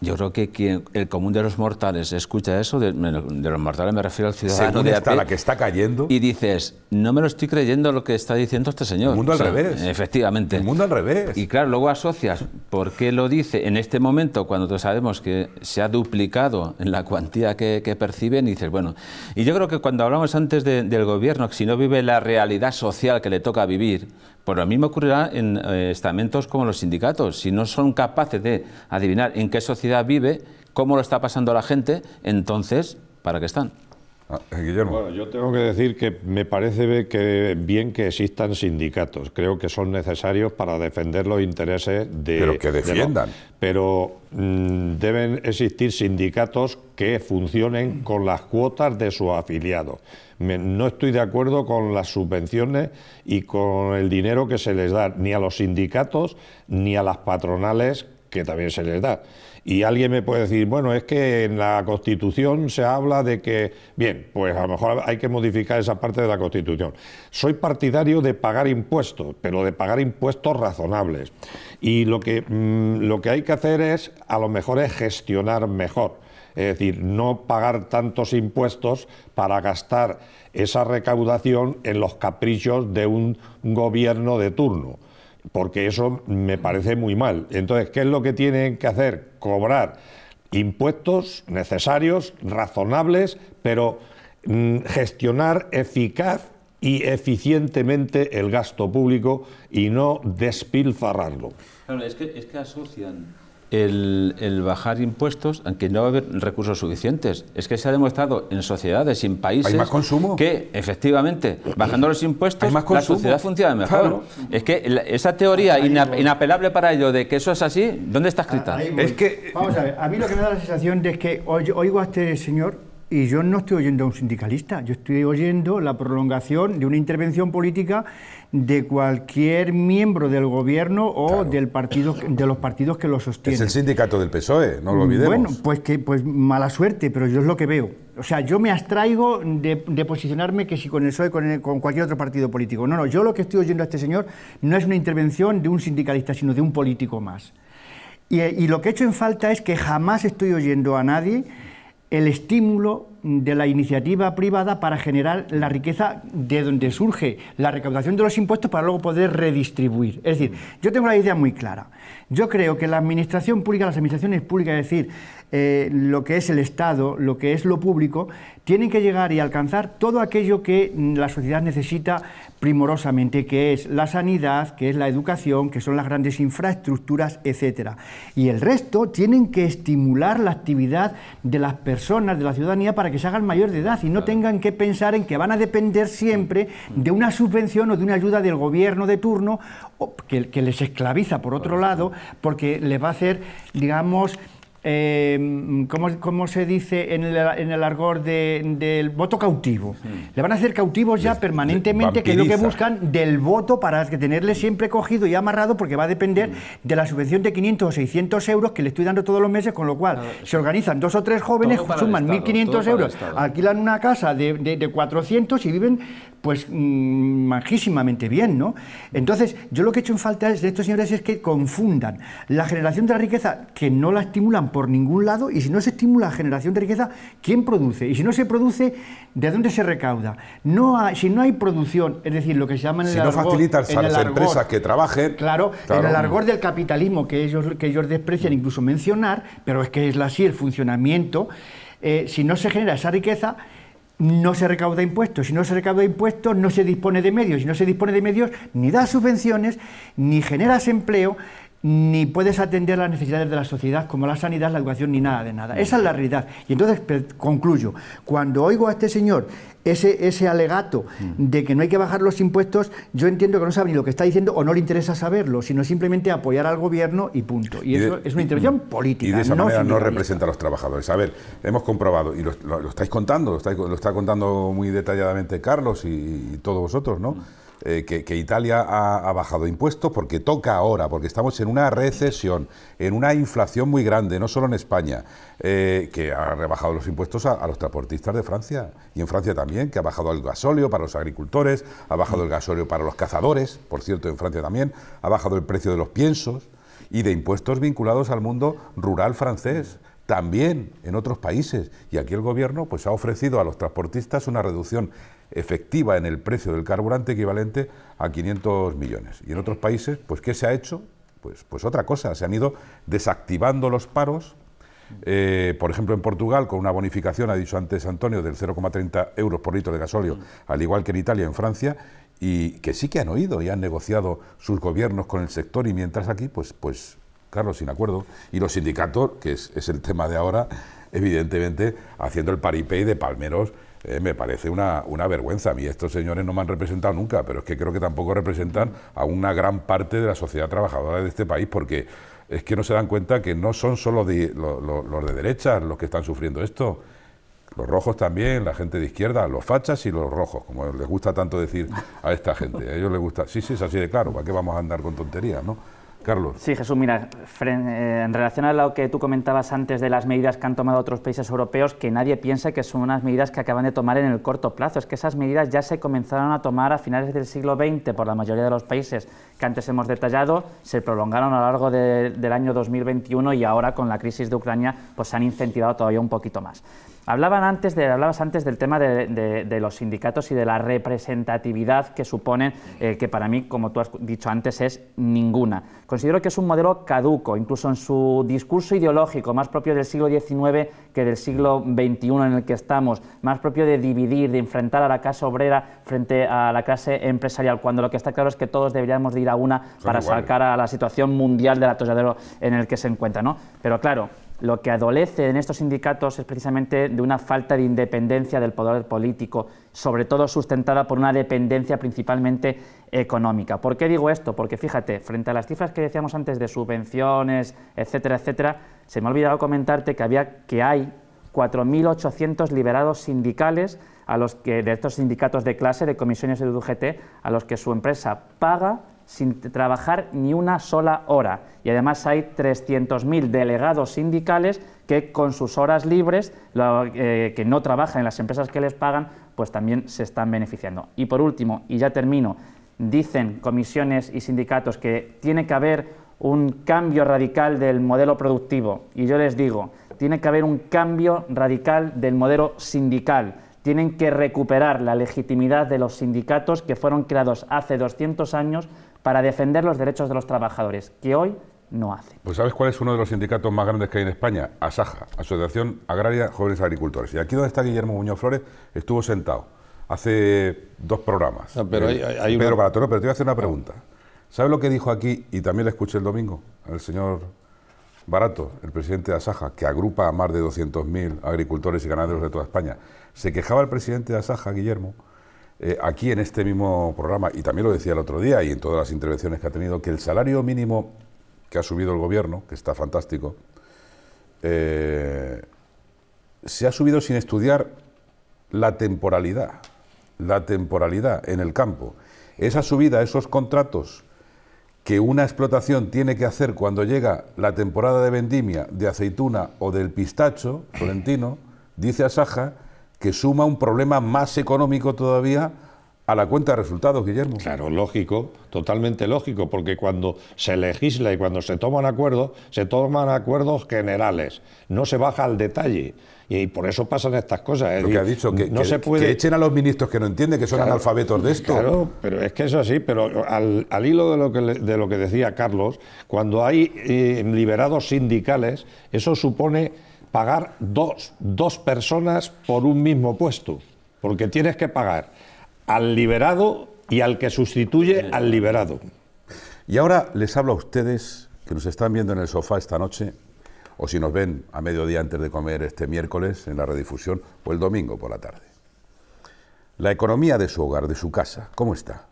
B: yo creo que el común de los mortales escucha eso, de, los mortales me refiero al ciudadano de está, la que
A: está cayendo. Y dices,
B: no me lo estoy creyendo lo que está diciendo este señor. El mundo al revés. Efectivamente. El mundo al revés. Y claro, luego asocias por qué lo dice en este momento, cuando todos sabemos que se ha duplicado en la cuantía que, perciben, y dices, bueno. Y yo creo que cuando hablamos antes del gobierno, que si no vive la realidad social que le toca vivir, pues lo mismo ocurrirá en eh, estamentos como los sindicatos. Si no son capaces de adivinar en qué sociedad vive, cómo lo está pasando la gente, entonces, ¿para qué están? Ah, eh, bueno,
E: yo tengo que decir que me parece que bien que existan sindicatos. Creo que son necesarios para defender los intereses de. Pero que defiendan. pero mm, deben existir sindicatos que funcionen con las cuotas de sus afiliados. no estoy de acuerdo con las subvenciones y con el dinero que se les da ni a los sindicatos ni a las patronales que también se les da. Y alguien me puede decir, bueno, es que en la Constitución se habla de que, bien, pues a lo mejor hay que modificar esa parte de la Constitución. Soy partidario de pagar impuestos, pero de pagar impuestos razonables. Y lo que, mm, lo que hay que hacer es, a lo mejor, es gestionar mejor. Es decir, no pagar tantos impuestos para gastar esa recaudación en los caprichos de un gobierno de turno porque eso me parece muy mal. Entonces, ¿qué es lo que tienen que hacer? Cobrar impuestos necesarios, razonables, pero mm, gestionar eficaz y eficientemente el gasto público y no despilfarrarlo.
B: es que asocian
E: el, bajar impuestos, aunque no va a haber recursos
B: suficientes. Es que se ha demostrado en sociedades sin en países más consumo? que efectivamente bajando los impuestos la sociedad funciona mejor. Es que esa teoría inapelable para ello de que eso es así, ¿dónde está escrita? Es que...
C: Vamos a ver, a mí lo que me da la sensación de es que oigo a este señor y yo no estoy oyendo a un sindicalista, yo estoy oyendo la prolongación de una intervención política de cualquier miembro del gobierno o del partido, de los partidos que lo sostienen. Es el
A: sindicato del PSOE, no lo olvidemos. Bueno,
C: pues que pues mala suerte, pero yo es lo que veo. O sea, yo me abstraigo de, posicionarme que si con el PSOE, con, con cualquier otro partido político. No, no, yo lo que estoy oyendo a este señor no es una intervención de un sindicalista, sino de un político más. Y, y lo que he hecho en falta es que jamás estoy oyendo a nadie el estímulo de la iniciativa privada para generar la riqueza de donde surge la recaudación de los impuestos para luego poder redistribuir. Es decir, yo tengo la idea muy clara. Yo creo que la administración pública, las administraciones públicas, es decir, eh, lo que es el Estado, lo que es lo público, tienen que llegar y alcanzar todo aquello que la sociedad necesita primorosamente, que es la sanidad, que es la educación, que son las grandes infraestructuras, etcétera. Y el resto tienen que estimular la actividad de las personas, de la ciudadanía, para que se hagan mayor de edad y no tengan que pensar en que van a depender siempre de una subvención o de una ayuda del gobierno de turno que, les esclaviza por otro lado, porque les va a hacer, digamos, eh, ¿cómo, se dice en el, argor del voto cautivo? Le van a hacer cautivos ya permanentemente, que es lo que buscan del voto para tenerle siempre cogido y amarrado, porque va a depender de la subvención de 500 o 600 euros que le estoy dando todos los meses, con lo cual se organizan dos o tres jóvenes, suman 1.500 euros, alquilan una casa de, de, 400 y viven pues mm, majísimamente bien, ¿no? Entonces, yo lo que he hecho en falta es, de estos señores es que confundan la generación de la riqueza, que no la estimulan por ningún lado, y si no se estimula la generación de riqueza, ¿quién produce? Y si no se produce, ¿de dónde se recauda? No si no hay producción, es decir, lo que se llama en el Si no a las empresas que
A: trabajen... Claro, en el argor
C: del capitalismo, que ellos, que ellos desprecian mm. incluso mencionar, pero es que es así el funcionamiento, eh, si no se genera esa riqueza no se recauda impuestos. Si no se recauda impuestos, no se dispone de medios. Si no se dispone de medios, ni das subvenciones, ni generas empleo, ni puedes atender las necesidades de la sociedad, como la sanidad, la educación, ni nada de nada. Esa es la realidad. Y entonces pues, concluyo, cuando oigo a este señor ese, ese alegato mm. de que no hay que bajar los impuestos, yo entiendo que no sabe ni lo que está diciendo o no le interesa saberlo, sino simplemente apoyar al gobierno y punto. Y, eso es una intervención política. Y de esa no manera no representa
A: a los trabajadores. A ver, hemos comprobado, y lo, estáis contando, lo, está contando muy detalladamente Carlos y todos vosotros, ¿no? Mm. Eh, que, Italia ha, bajado impuestos porque toca ahora, porque estamos en una recesión, en una inflación muy grande, no solo en España, eh, que ha rebajado los impuestos a, los transportistas de Francia y en Francia también, que ha bajado el gasóleo para los agricultores, ha bajado el gasóleo para los cazadores, por cierto, en Francia también, ha bajado el precio de los piensos y de impuestos vinculados al mundo rural francés también en otros países. Y aquí el gobierno pues, ha ofrecido a los transportistas una reducción efectiva en el precio del carburante equivalente a 500 millones. Y en otros países, pues ¿qué se ha hecho? Pues, pues otra cosa, se han ido desactivando los paros. Eh, por ejemplo, en Portugal, con una bonificación, ha dicho antes Antonio, del 0,30 euros por litro de gasóleo, mm. al igual que en Italia, en Francia, y que sí que han oído y han negociado sus gobiernos con el sector, y mientras aquí, pues, pues Carlos, sin acuerdo, y los sindicatos, que es, el tema de ahora, evidentemente haciendo el paripé de palmeros eh, me parece una, vergüenza. A mí estos señores no me han representado nunca, pero es que creo que tampoco representan a una gran parte de la sociedad trabajadora de este país, porque es que no se dan cuenta que no son solo los de derechas los que están sufriendo esto, los rojos también, la gente de izquierda, los fachas y los rojos, como les gusta tanto decir a esta gente. A ellos les gusta, sí, sí, es así de claro, ¿para qué vamos a andar con tonterías, no?
D: Sí, Jesús, mira, eh, en relación a lo que tú comentabas antes de las medidas que han tomado otros países europeos, que nadie piensa que son unas medidas que acaban de tomar en el corto plazo, es que esas medidas ya se comenzaron a tomar a finales del siglo XX por la mayoría de los países que antes hemos detallado, se prolongaron a lo largo del año 2021 y ahora con la crisis de Ucrania pues se han incentivado todavía un poquito más. Hablaban antes hablabas antes del tema de, los sindicatos y de la representatividad que suponen, eh, que para mí, como tú has dicho antes, es ninguna. Considero que es un modelo caduco, incluso en su discurso ideológico, más propio del siglo XIX que del siglo XXI en el que estamos, más propio de dividir, de enfrentar a la clase obrera frente a la clase empresarial, cuando lo que está claro es que todos deberíamos de ir a una para sacar a la situación mundial del atolladero en el que se encuentra. ¿no? Pero claro, lo que adolece en estos sindicatos es precisamente de una falta de independencia del poder político, sobre todo sustentada por una dependencia principalmente económica. ¿Por qué digo esto? Porque fíjate, frente a las cifras que decíamos antes de subvenciones, etcétera, etcétera, se me ha olvidado comentarte que había que hay 4.800 liberados sindicales a los que, de estos sindicatos de clase, de comisiones de UGT, a los que su empresa paga sin trabajar ni una sola hora. Y además hay 300.000 delegados sindicales que con sus horas libres, eh, que no trabajan en las empresas que les pagan, pues también se están beneficiando. Y por último, y ya termino, dicen comisiones y sindicatos que tiene que haber un cambio radical del modelo productivo. Y yo les digo, tiene que haber un cambio radical del modelo sindical tienen que recuperar la legitimidad de los sindicatos que fueron creados hace 200 años para defender los derechos de los trabajadores, que hoy no hace.
A: Pues ¿sabes cuál es uno de los sindicatos más grandes que hay en España? Asaja, Asociación Agraria Jóvenes Agricultores. Y aquí donde está Guillermo Muñoz Flores, estuvo sentado hace dos programas. Ah, pero, eh, hay, pero te voy a hacer una pregunta. ¿Sabes lo que dijo aquí, y también le escuché el domingo, el señor Barato, el presidente de Asaja, que agrupa a más de 200.000 agricultores y ganaderos de toda España? Se quejaba el presidente de Asaja, Guillermo, eh, aquí en este mismo programa, y también lo decía el otro día y en todas las intervenciones que ha tenido, que el salario mínimo que ha subido el gobierno, que está fantástico, eh, se ha subido sin estudiar la temporalidad, la temporalidad en el campo. Esa subida, esos contratos que una explotación tiene que hacer cuando llega la temporada de vendimia de aceituna o del pistacho florentino, dice Asaja que suma un problema más económico todavía a la cuenta de resultados, Guillermo. Claro, lógico, totalmente lógico, porque cuando se legisla y cuando se
E: toman acuerdos, se toman acuerdos generales, no se baja al detalle. Y por eso pasan estas cosas. Lo que ha dicho, que, no se puede... echen
A: a los ministros que no entienden, que son analfabetos de esto.
E: Claro, pero es que eso sí, pero al, hilo de lo, que, lo que decía Carlos, cuando hay eh, liberados sindicales, eso supone pagar dos, dos personas por un mismo puesto, porque tienes que pagar al liberado
A: y al que sustituye al liberado. Y ahora les hablo a ustedes que nos están viendo en el sofá esta noche, o si nos ven a mediodía antes de comer este miércoles en la redifusión, o el domingo por la tarde. La economía de su hogar, de su casa, ¿cómo está?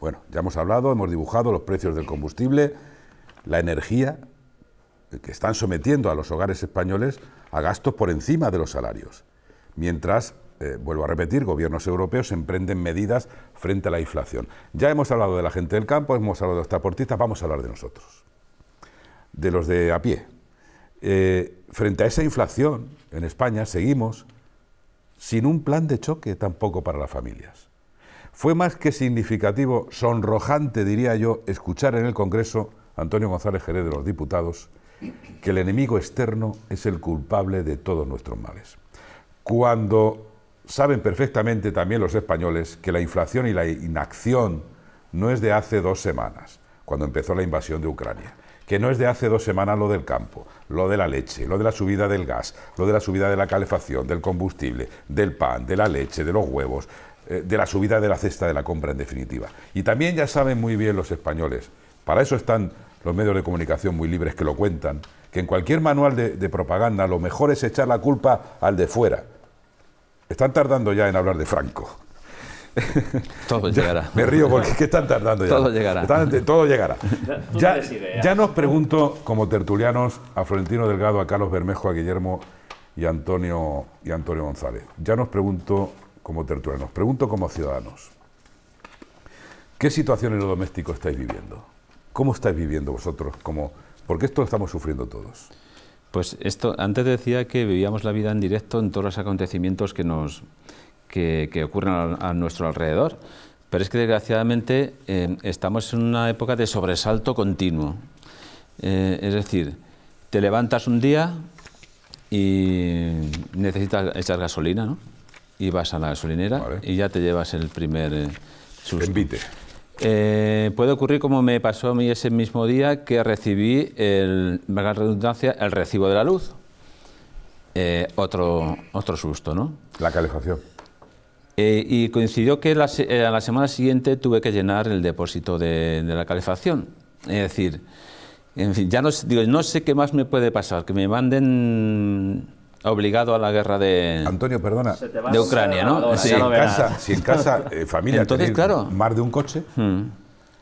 A: Bueno, ya hemos hablado, hemos dibujado los precios del combustible, la energía, que están sometiendo a los hogares españoles a gastos por encima de los salarios, mientras, eh, vuelvo a repetir, gobiernos europeos emprenden medidas frente a la inflación. Ya hemos hablado de la gente del campo, hemos hablado de los transportistas, vamos a hablar de nosotros, de los de a pie. Eh, frente a esa inflación en España seguimos sin un plan de choque tampoco para las familias. Fue más que significativo, sonrojante diría yo, escuchar en el Congreso a Antonio González Jerez de los Diputados que el enemigo externo es el culpable de todos nuestros males. Cuando saben perfectamente también los españoles que la inflación y la inacción no es de hace dos semanas, cuando empezó la invasión de Ucrania, que no es de hace dos semanas lo del campo, lo de la leche, lo de la subida del gas, lo de la subida de la calefacción, del combustible, del pan, de la leche, de los huevos, eh, de la subida de la cesta de la compra en definitiva. Y también ya saben muy bien los españoles, para eso están los medios de comunicación muy libres que lo cuentan, que en cualquier manual de, propaganda lo mejor es echar la culpa al de fuera. Están tardando ya en hablar de Franco.
B: todo llegará.
A: Me río porque es que están tardando ya. Todo llegará. todo llegará. Ya, nos pregunto, como tertulianos, a Florentino Delgado, a Carlos Bermejo, a Guillermo y Antonio, y Antonio González. Ya nos pregunto como tertulianos, pregunto como ciudadanos. ¿Qué situación en lo doméstico estáis viviendo? ¿Cómo estáis viviendo vosotros? Como, porque esto lo estamos sufriendo todos.
B: Pues esto, antes decía que vivíamos la vida en directo en todos los acontecimientos que, nos, que, ocurren a, nuestro alrededor, pero es que desgraciadamente eh, estamos en una época de sobresalto continuo. Eh, es decir, te levantas un día y necesitas echar gasolina, ¿no? Y vas a la gasolinera y ya te llevas el primer... Eh, eh, puede ocurrir como me pasó a mí ese mismo día que recibí el, redundancia, el recibo de la luz. Eh, otro, otro susto, ¿no? La calefacción. Eh, y coincidió que la, a la semana siguiente tuve que llenar el depósito de, la calefacción. Es decir, ya no, digo, no sé qué más me puede pasar, que me manden obligado a la
A: guerra de Antonio, perdona, de Ucrania, ¿no? Si, en casa, si en casa, eh, familia, Entonces, claro. más de un coche, hmm.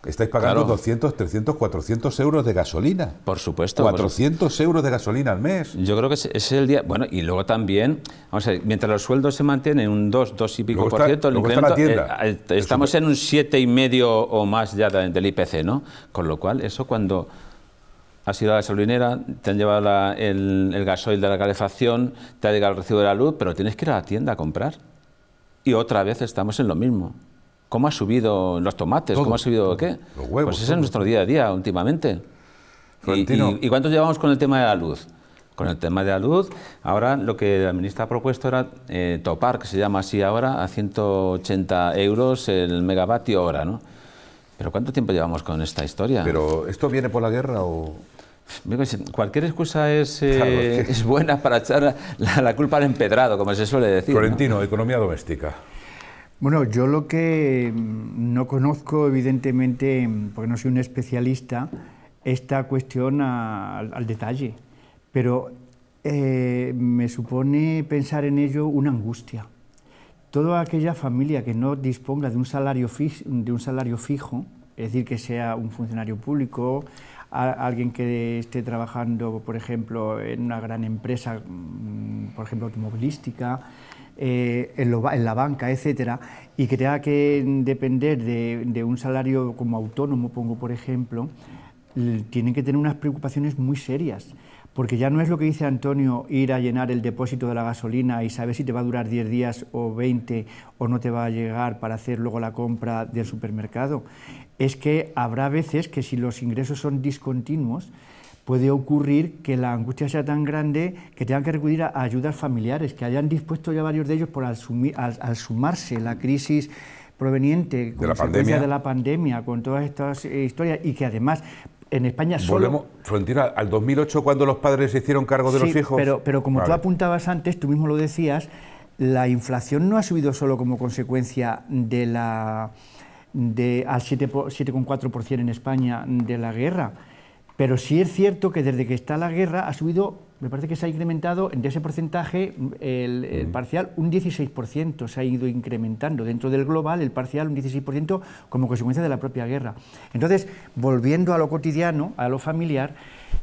A: Estáis pagando 200, 300, 400 euros de gasolina.
B: Por supuesto.
A: 400 euros de gasolina al mes.
B: Yo creo que es, es, el día. Bueno, y luego también, vamos a ver, mientras los sueldos se mantienen un 2, 2 y pico por ciento, el incremento. Eh, eh, estamos en un 7,5 o más ya del IPC, ¿no? Con lo cual, eso cuando has ido a la gasolinera, te han llevado el, gasoil de la calefacción, te ha llegado el recibo de la luz, pero tienes que ir a la tienda a comprar. Y otra vez estamos en lo mismo. ¿Cómo ha subido los tomates? ¿Cómo ha subido qué? Los huevos, pues ese es nuestro día a día últimamente. Y, ¿cuánto llevamos con el tema de la luz? con el tema de la luz. Ahora lo que la ministra ha propuesto era eh, topar, que se llama así ahora, a 180 euros el megavatio hora, ¿no? Pero ¿cuánto tiempo llevamos con esta historia? ¿Pero
A: esto viene por la guerra o...?
B: Cualquier excusa es, eh, es, buena para echar la, culpa al
A: empedrado, como se suele decir. Florentino, economía doméstica.
C: Bueno, yo lo que no conozco, evidentemente, porque no soy un especialista, esta cuestión al, detalle, pero eh, me supone pensar en ello una angustia. Toda aquella familia que no disponga de un salario, de un salario fijo, es decir, que sea un funcionario público, a alguien que esté trabajando, por ejemplo, en una gran empresa, mm, por ejemplo, automovilística, eh, en, la banca, etcétera, y que tenga que depender de, de un salario como autónomo, pongo por ejemplo, tienen que tener unas preocupaciones muy serias porque ya no es lo que dice Antonio, ir a llenar el depósito de la gasolina y saber si te va a durar 10 días o 20 o no te va a llegar para hacer luego la compra del supermercado. Es que habrá veces que si los ingresos son discontinuos, puede ocurrir que la angustia sea tan grande que tengan que recurrir a ayudas familiares, que hayan dispuesto ya varios de ellos por al, al, sumarse la crisis proveniente
A: de la, pandemia. de la
C: pandemia, con todas estas eh, historias, y que además en España solo...
A: Volvemos, al 2008 cuando los padres se hicieron cargo de los hijos... pero, pero como tú
C: apuntabas antes, tú mismo lo decías, la inflación no ha subido solo como consecuencia de la, de, al 7,4% en España de la guerra, pero sí es cierto que desde que está la guerra ha subido me parece que se ha incrementado en ese porcentaje mm, el, parcial un 16%, se ha ido incrementando dentro del global el parcial un 16% como consecuencia de la propia guerra. Entonces, volviendo a lo cotidiano, a lo familiar,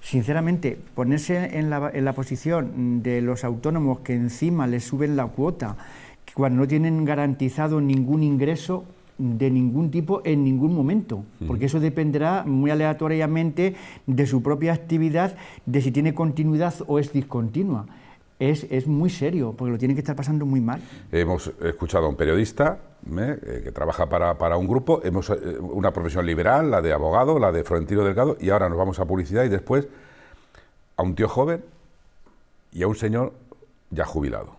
C: sinceramente, ponerse en la, en la posición de los autónomos que encima les suben la cuota, cuando no tienen garantizado ningún ingreso, de ningún tipo en ningún momento, porque eso dependerá muy aleatoriamente de su propia actividad, de si tiene continuidad o es discontinua. Es, es muy serio, porque lo tiene que estar pasando muy mal.
A: Hemos escuchado a un periodista ¿eh? Eh, que trabaja para, un grupo, hemos eh, una profesión liberal, la de abogado, la de Florentino Delgado, y ahora nos vamos a publicidad y después a un tío joven y a un señor ya jubilado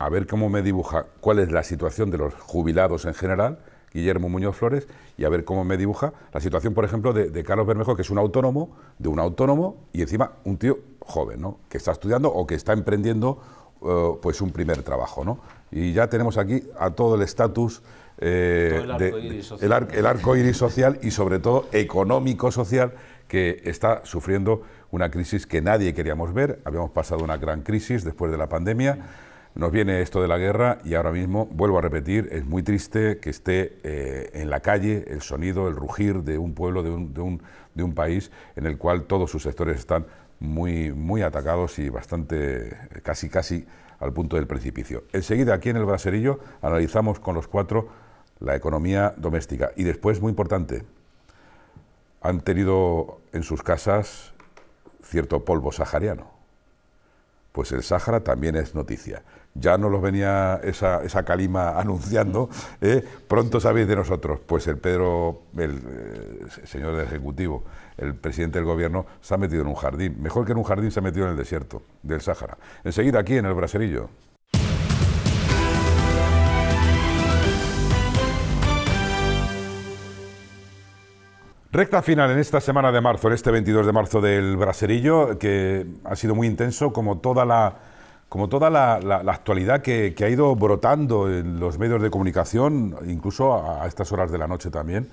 A: a ver cómo me dibuja cuál es la situación de los jubilados en general, Guillermo Muñoz Flores, y a ver cómo me dibuja la situación, por ejemplo, de, Carlos Bermejo, que es un autónomo, de un autónomo y encima un tío joven, ¿no? que está estudiando o que está emprendiendo eh, pues un primer trabajo. Y ya tenemos aquí a todo el estatus eh, el, el, arco iris social y sobre todo económico-social que está sufriendo una crisis que nadie queríamos ver. Habíamos pasado una gran crisis después de la pandemia nos viene esto de la guerra y ahora mismo, vuelvo a repetir, es muy triste que esté eh, en la calle el sonido, el rugir de un pueblo, de un, de un, país en el cual todos sus sectores están muy, muy atacados y bastante, eh, casi, casi al punto del precipicio. Enseguida, aquí en el Braserillo, analizamos con los cuatro la economía doméstica. Y después, muy importante, han tenido en sus casas cierto polvo sahariano. Pues el Sahara también es noticia ya no los venía esa, calima anunciando, ¿eh? pronto sabéis de nosotros. Pues el Pedro, el, eh, señor Ejecutivo, el presidente del Gobierno, se ha metido en un jardín. Mejor que en un jardín se ha metido en el desierto del Sáhara. Enseguida aquí en el Braserillo. Recta final en esta semana de marzo, en este 22 de marzo del Braserillo, que ha sido muy intenso, como toda la como toda la, actualidad que, ha ido brotando en los medios de comunicación, incluso a, estas horas de la noche también,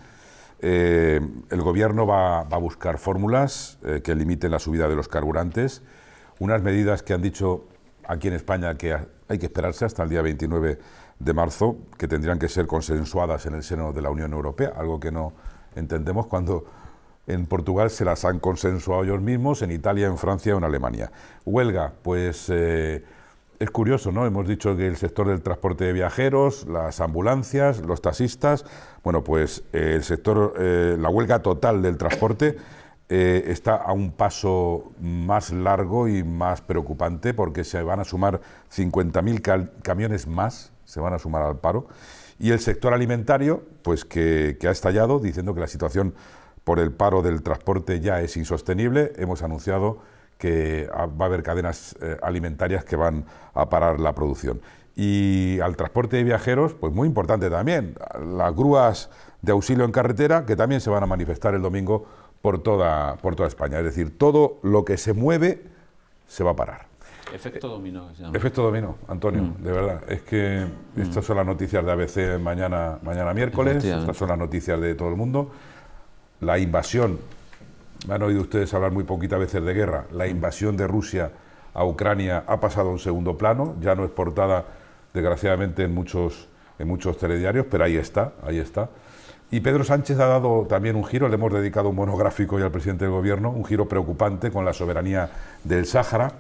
A: eh, el gobierno va, a buscar fórmulas eh, que limiten la subida de los carburantes, unas medidas que han dicho aquí en España que hay que esperarse hasta el día 29 de marzo, que tendrían que ser consensuadas en el seno de la Unión Europea, algo que no entendemos cuando en Portugal se las han consensuado ellos mismos, en Italia, en Francia o en Alemania. Huelga, pues eh, es curioso, ¿no? Hemos dicho que el sector del transporte de viajeros, las ambulancias, los taxistas, bueno, pues eh, el sector, eh, la huelga total del transporte está a un paso más largo y más preocupante porque se van a sumar 50.000 camiones más, se van a sumar al paro. Y el sector alimentario, pues que, que ha estallado diciendo que la situación por el paro del transporte ya es insostenible, hemos anunciado que ah, va a haber cadenas eh, alimentarias que van a parar la producción. Y al transporte de viajeros, pues muy importante también, las grúas de auxilio en carretera, que también se van a manifestar el domingo por toda, por toda España. Es decir, todo lo que se mueve se va a parar.
B: Efecto eh, dominó. Efecto
A: dominó, Antonio, mm. de verdad. Es que mm. estas son las noticias de ABC mañana, mañana miércoles, estas son las noticias de todo el mundo la invasión, han oído ustedes hablar muy poquitas veces de guerra, la mm. invasión de Rusia a Ucrania ha pasado a un segundo plano, ya no es portada, desgraciadamente, en muchos, en muchos telediarios, pero ahí está, ahí está. Y Pedro Sánchez ha dado también un giro, le hemos dedicado un monográfico y al presidente del gobierno, un giro preocupante con la soberanía del Sáhara.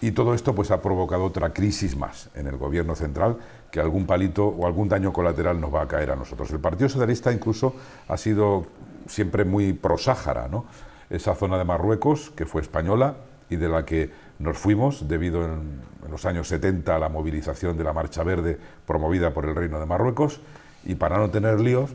A: Y todo esto pues, ha provocado otra crisis más en el gobierno central, que algún palito o algún daño colateral nos va a caer a nosotros. El Partido Socialista incluso ha sido siempre muy prosáhara, ¿no? esa zona de Marruecos que fue española y de la que nos fuimos debido en, los años 70 a la movilización de la Marcha Verde promovida por el Reino de Marruecos. Y para no tener líos,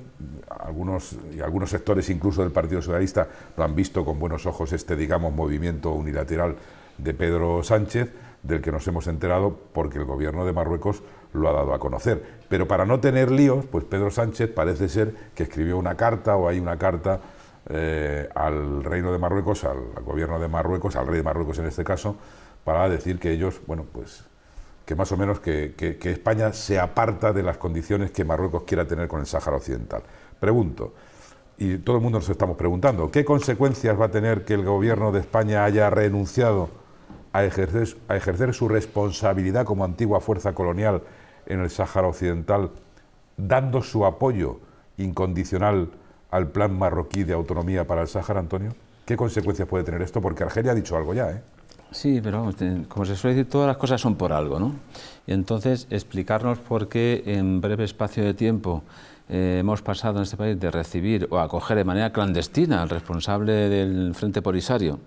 A: algunos, y algunos sectores incluso del Partido Socialista lo han visto con buenos ojos este, digamos, movimiento unilateral de Pedro Sánchez, del que nos hemos enterado porque el gobierno de Marruecos lo ha dado a conocer. Pero para no tener líos, pues Pedro Sánchez parece ser que escribió una carta o hay una carta eh, al reino de Marruecos, al, gobierno de Marruecos, al rey de Marruecos en este caso, para decir que ellos, bueno, pues que más o menos que, que España se aparta de las condiciones que Marruecos quiera tener con el Sáhara Occidental. Pregunto, y todo el mundo nos estamos preguntando, ¿qué consecuencias va a tener que el gobierno de España haya renunciado a ejercer, a ejercer su responsabilidad como antigua fuerza colonial en el Sáhara Occidental, dando su apoyo incondicional al plan marroquí de autonomía para el Sáhara, Antonio? ¿Qué consecuencias puede tener esto? Porque Argelia ha dicho algo ya, ¿eh? Sí, pero como se suele
B: decir, todas las cosas son por algo, ¿no? entonces, explicarnos por qué en breve espacio de tiempo eh, hemos pasado en este país de recibir o acoger de manera clandestina al responsable del Frente Polisario,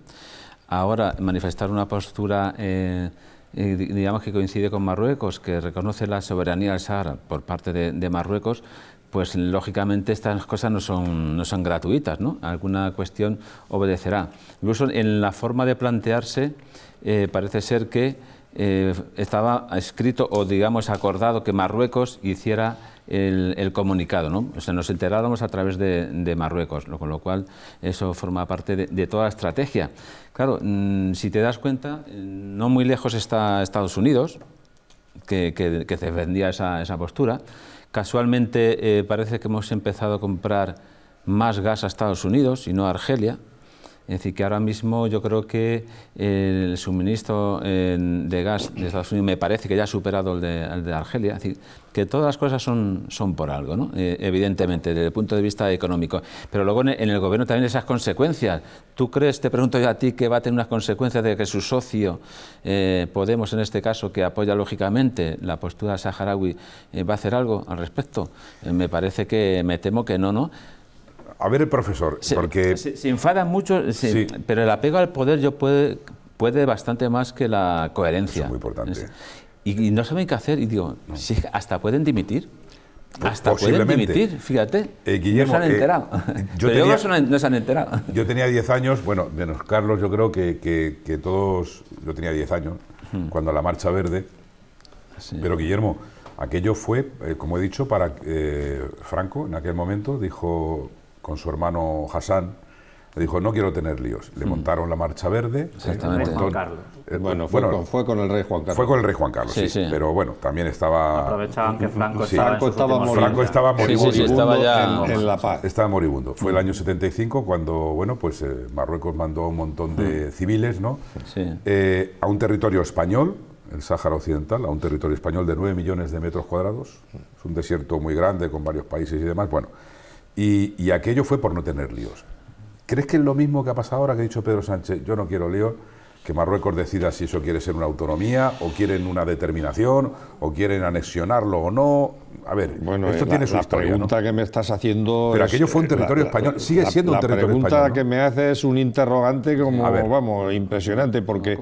B: ahora manifestar una postura... Eh, eh, digamos que coincide con Marruecos, que reconoce la soberanía del Sahara por parte de, Marruecos, pues lógicamente estas cosas no son, no son gratuitas, ¿no? Alguna cuestión obedecerá. Incluso en la forma de plantearse, eh, parece ser que eh, estaba escrito o digamos acordado que Marruecos hiciera el, comunicado, ¿no? O sea, nos enterábamos a través de, Marruecos, con lo cual eso forma parte de, toda la estrategia. Claro, mm, si te das cuenta, no muy lejos está Estados Unidos, que, defendía esa, postura. Casualmente eh, parece que hemos empezado a comprar más gas a Estados Unidos y no a Argelia es decir, que ahora mismo yo creo que el suministro de gas de Estados Unidos me parece que ya ha superado el de, Argelia. Es decir, que todas las cosas son, son por algo, ¿no? Eh, evidentemente, desde el punto de vista económico. Pero luego en el gobierno también esas consecuencias. ¿Tú crees, te pregunto yo a ti, que va a tener unas consecuencias de que su socio, eh, Podemos en este caso, que apoya lógicamente la postura saharaui, eh, va a hacer algo al respecto? me parece que, me temo que no, ¿no? a ver el profesor, porque... Se, se enfadan mucho, pero el apego al poder yo puede, puede bastante más que la coherencia. es muy importante. Y,
A: no saben qué hacer, y digo, si hasta pueden dimitir. Pues hasta pueden dimitir, fíjate. Eh, eh, no se han enterado. yo tenía, Yo tenía 10 años, bueno, menos Carlos, yo creo que, todos... Yo tenía 10 años, hmm. cuando la Marcha Verde... Pero Guillermo, aquello fue, eh, como he dicho, para Franco en aquel momento, dijo, con su hermano Hassan, le dijo, no quiero tener líos. Le hmm. montaron la Marcha Verde. Eh, bueno, fue, con, el rey Juan Carlos. Fue con el rey Juan Carlos, sí. Pero bueno, también estaba... Aprovechaban que Franco estaba, Franco estaba moribundo. estaba ya en, La Paz. Estaba moribundo. Fue el hmm. año 75 cuando, bueno, pues eh, Marruecos mandó un montón de hmm. civiles, ¿no? Eh, a un territorio español, el Sáhara Occidental, a un territorio español de 9 millones de metros cuadrados. Es un desierto muy grande con varios países y demás. Bueno, y, aquello fue por no tener líos. ¿Crees que es lo mismo que ha pasado ahora que ha dicho Pedro Sánchez? Yo no quiero líos que Marruecos decida si eso quiere ser una autonomía o quieren una determinación o quieren anexionarlo o no. A ver, bueno, esto eh, tiene su historia. pregunta que me estás haciendo. Pero aquello fue un eh, territorio español, sigue siendo un territorio español. La pregunta
E: que me hace es un interrogante como, vamos, impresionante, porque.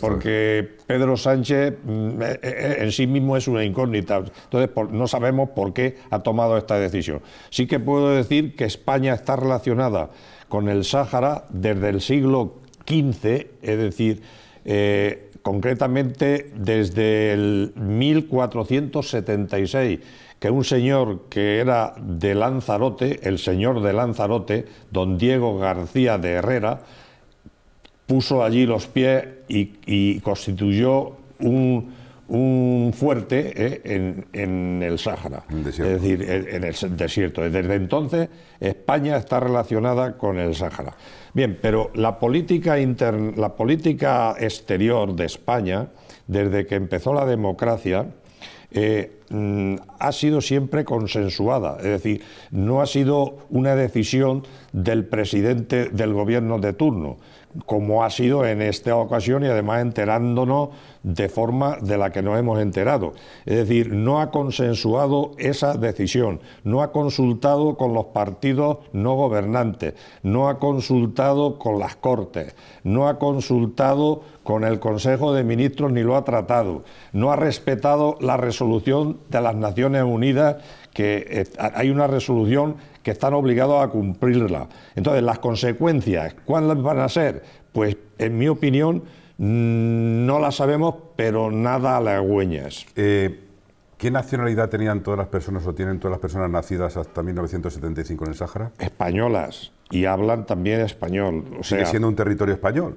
E: Porque Pedro Sánchez mm, eh, en sí mismo es una incógnita. Entonces, no sabemos por qué ha tomado esta decisión. Sí que puedo decir que España está relacionada con el Sáhara desde el siglo 15, es decir, eh, concretamente desde el 1476, que un señor que era de Lanzarote, el señor de Lanzarote, don Diego García de Herrera, puso allí los pies y, constituyó un, fuerte eh, en, el Sáhara, es decir, en el desierto. Desde entonces España está relacionada con el Sáhara. Bien, pero la política, la política exterior de España, desde que empezó la democracia, eh, mm, ha sido siempre consensuada, es decir, no ha sido una decisión del presidente del gobierno de turno, como ha sido en esta ocasión y además enterándonos de forma de la que nos hemos enterado. Es decir, no ha consensuado esa decisión, no ha consultado con los partidos no gobernantes, no ha consultado con las Cortes, no ha consultado con el Consejo de Ministros ni lo ha tratado, no ha respetado la resolución de las Naciones Unidas que eh, hay una resolución que están obligados a cumplirla. Entonces, las consecuencias, ¿cuáles van a ser? Pues, en mi opinión, no la sabemos, pero nada
A: halagüeñas. Eh, ¿Qué nacionalidad tenían todas las personas o tienen todas las personas nacidas hasta 1975 en el Sáhara?
E: Españolas, y hablan también español. O ¿Sigue sea, siendo un territorio español?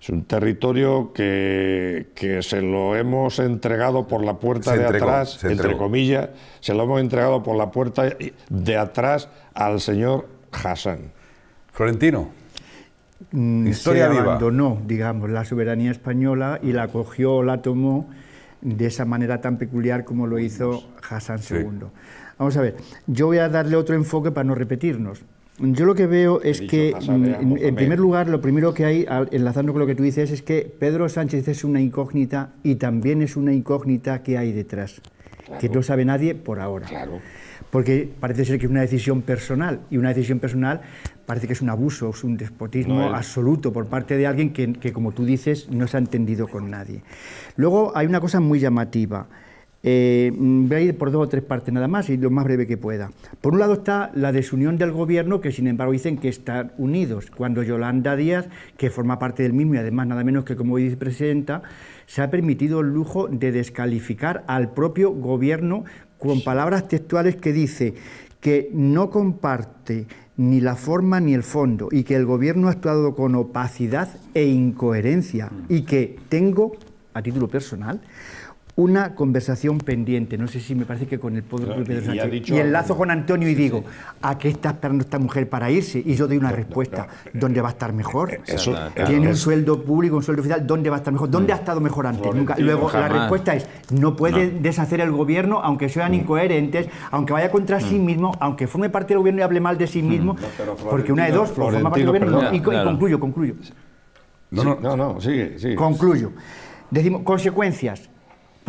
E: Es un territorio que, que, se lo hemos entregado por la puerta de atrás, entre comillas, se lo hemos entregado por la puerta de atrás al señor Hassan. Florentino,
C: Mm, Historia se abandonó, digamos, la soberanía española y la cogió, la tomó de esa manera tan peculiar como lo hizo Hassan II. Vamos a ver, yo voy a darle otro enfoque para no repetirnos. Yo lo que veo es que, mm, en, primer lugar, lo primero que hay, enlazando con lo que tú dices, es que Pedro Sánchez es una incógnita y también es una incógnita que hay detrás, que no sabe nadie por ahora. Claro. Porque parece ser que es una decisión personal y una decisión personal parece que es un abuso, es un despotismo absoluto por parte de alguien que, como tú dices, no se ha entendido con nadie. Luego hay una cosa muy llamativa. Eh, mm, voy a ir por dos o tres partes nada más y lo más breve que pueda. Por un lado está la desunión del gobierno, que sin embargo dicen que están unidos, cuando Yolanda Díaz, que forma parte del mismo y además nada menos que como vicepresidenta, se ha permitido el lujo de descalificar al propio gobierno con palabras textuales que dice que no comparte ni la forma ni el fondo, y que el gobierno ha actuado con opacidad e incoherencia, mm. y que tengo, a título personal, una conversación pendiente. No sé si me parece que con el poder Pedro Sánchez. Y, enlazo con Antonio y digo, ¿a qué está esperando esta mujer para irse? Y yo doy una respuesta, ¿dónde va a estar mejor? Eh, eh, eso, Tiene un sueldo público, un sueldo oficial, ¿dónde va a estar mejor? ¿Dónde ha estado mejor antes? Nunca. Luego la respuesta es, no puede deshacer el gobierno, aunque sean mm. incoherentes, aunque vaya contra sí mm. mismo, aunque forme parte del gobierno y hable mal de sí mm. mismo, porque una de dos, forma parte del gobierno. y, concluyo, concluyo.
E: no, no, sigue, sigue. Concluyo.
C: Decimos, consecuencias.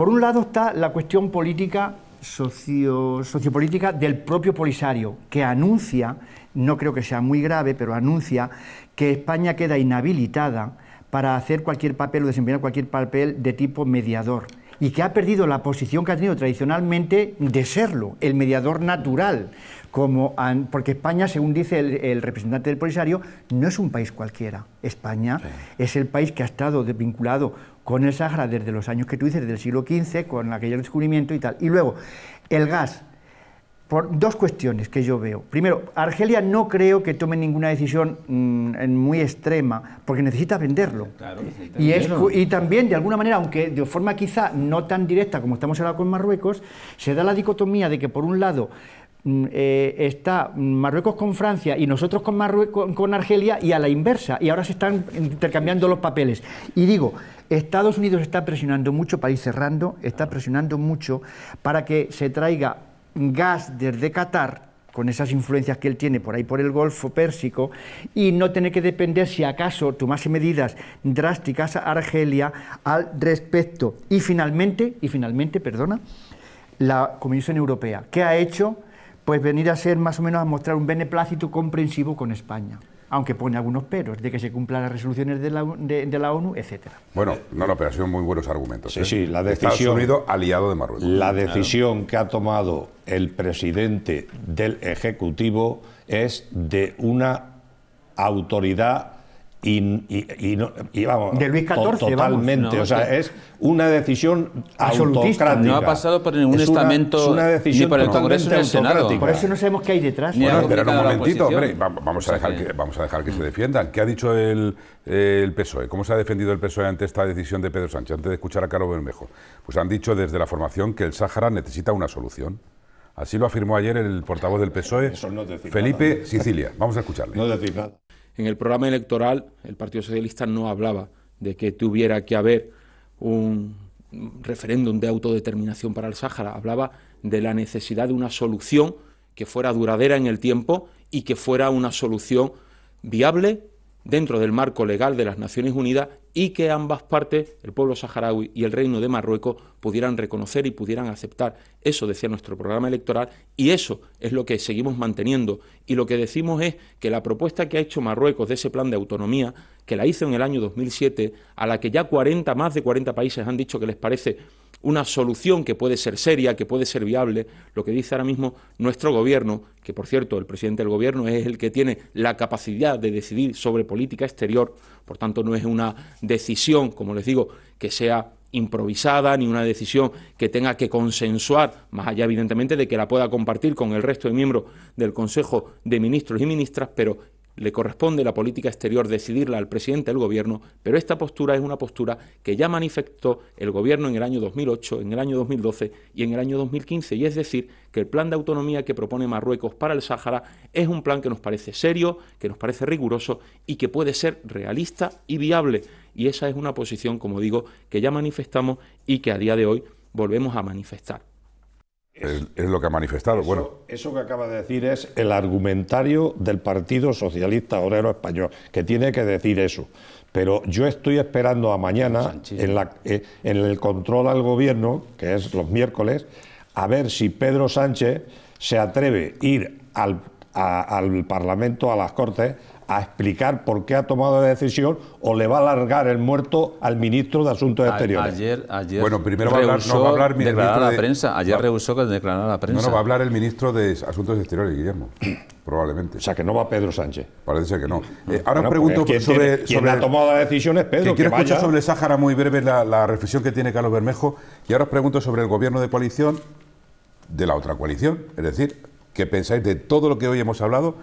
C: Por un lado está la cuestión política, socio, sociopolítica del propio Polisario, que anuncia, no creo que sea muy grave, pero anuncia que España queda inhabilitada para hacer cualquier papel o desempeñar cualquier papel de tipo mediador y que ha perdido la posición que ha tenido tradicionalmente de serlo, el mediador natural, como porque España, según dice el, representante del Polisario, no es un país cualquiera. España es el país que ha estado vinculado con el Sahara desde los años que tú dices, desde el siglo XV, con aquel descubrimiento y tal. Y luego, el gas por dos cuestiones que yo veo. Primero, Argelia no creo que tome ninguna decisión mm, muy extrema, porque necesita venderlo. y, también, de alguna manera, aunque de forma quizá no tan directa como estamos ahora con Marruecos, se da la dicotomía de que, por un lado, mm, eh, está Marruecos con Francia y nosotros con, con Argelia y a la inversa, y ahora se están intercambiando los papeles. Y digo, Estados Unidos está presionando mucho, país cerrando, está presionando mucho para que se traiga gas desde Qatar, con esas influencias que él tiene por ahí por el Golfo Pérsico, y no tener que depender, si acaso tomase medidas drásticas a Argelia al respecto. Y finalmente, y finalmente, perdona, la Comisión Europea, que ha hecho pues venir a ser más o menos a mostrar un beneplácito comprensivo con España aunque pone algunos peros, de que se cumplan las resoluciones de la, ONU, etcétera.
A: Bueno, no, no, pero han sido muy buenos argumentos. Sí, sí, ¿eh? la
E: decisión... Estados Unidos aliado de Marruecos. La decisión que ha tomado el presidente del Ejecutivo es de una autoridad y, y, vamos, totalmente. o sea, es una decisión
A: absolutista. No ha pasado por ningún estamento, ni por el Congreso ni el Senado. Por eso
C: no sabemos qué hay detrás. un momentito, vamos a dejar que,
A: vamos a dejar que se defiendan. ¿Qué ha dicho el, eh, PSOE? ¿Cómo se ha defendido el PSOE ante esta decisión de Pedro Sánchez, antes de escuchar a Carlos Bermejo? Pues han dicho desde la formación que el Sáhara necesita una solución. Así lo afirmó ayer el portavoz del PSOE, e, Felipe Sicilia. Vamos a escucharle. No nada. En el programa electoral
G: el Partido Socialista no hablaba de que tuviera que haber un referéndum de autodeterminación para el Sáhara, hablaba de la necesidad de una solución que fuera duradera en el tiempo y que fuera una solución viable dentro del marco legal de las Naciones Unidas y que ambas partes, el pueblo saharaui y el Reino de Marruecos, pudieran reconocer y pudieran aceptar. Eso decía nuestro programa electoral y eso es lo que seguimos manteniendo. Y lo que decimos es que la propuesta que ha hecho Marruecos de ese plan de autonomía, que la hizo en el año 2007, a la que ya 40, más de 40 países han dicho que les parece una solución que puede ser seria, que puede ser viable, lo que dice ahora mismo nuestro gobierno, que por cierto el presidente del gobierno es el que tiene la capacidad de decidir sobre política exterior, por tanto no es una decisión, como les digo, que sea improvisada ni una decisión que tenga que consensuar, más allá evidentemente de que la pueda compartir con el resto de miembros del Consejo de Ministros y Ministras, pero le corresponde la política exterior decidirla al presidente del gobierno, pero esta postura es una postura que ya manifestó el gobierno en el año 2008, en el año 2012 y en el año 2015, y es decir, que el plan de autonomía que propone Marruecos para el Sáhara es un plan que nos parece serio, que nos parece riguroso y que puede ser realista y viable. Y esa es una posición, como digo, que ya manifestamos y que a día de hoy volvemos a manifestar.
A: Es, lo que ha manifestado. bueno. eso que
E: acaba de decir es el argumentario del Partido Socialista Obrero Español, que tiene que decir eso. Pero yo estoy esperando a mañana, eh, en, el control al gobierno, que es los miércoles, a ver si Pedro Sánchez se atreve a ir al, al Parlamento, a las Cortes, a explicar por qué ha tomado la decisión o le va a alargar el muerto al ministro de Asuntos Exteriores. Ayer, ayer bueno, primero
B: va a hablar, no va a hablar prensa. Ayer rehusó que declarara la prensa. No, no, va a
A: hablar el ministro de Asuntos Exteriores, Guillermo. probablemente. O sea, que no va Pedro Sánchez. Parece que no. Eh, ahora os pregunto sobre, sobre... ha tomado la decisiones, Pedro. Que quiero escuchar sobre Sáhara muy breve la, la reflexión que tiene Carlos Bermejo. Y ahora os pregunto sobre el gobierno de coalición de la otra coalición. Es decir, ¿qué pensáis de todo lo que hoy hemos hablado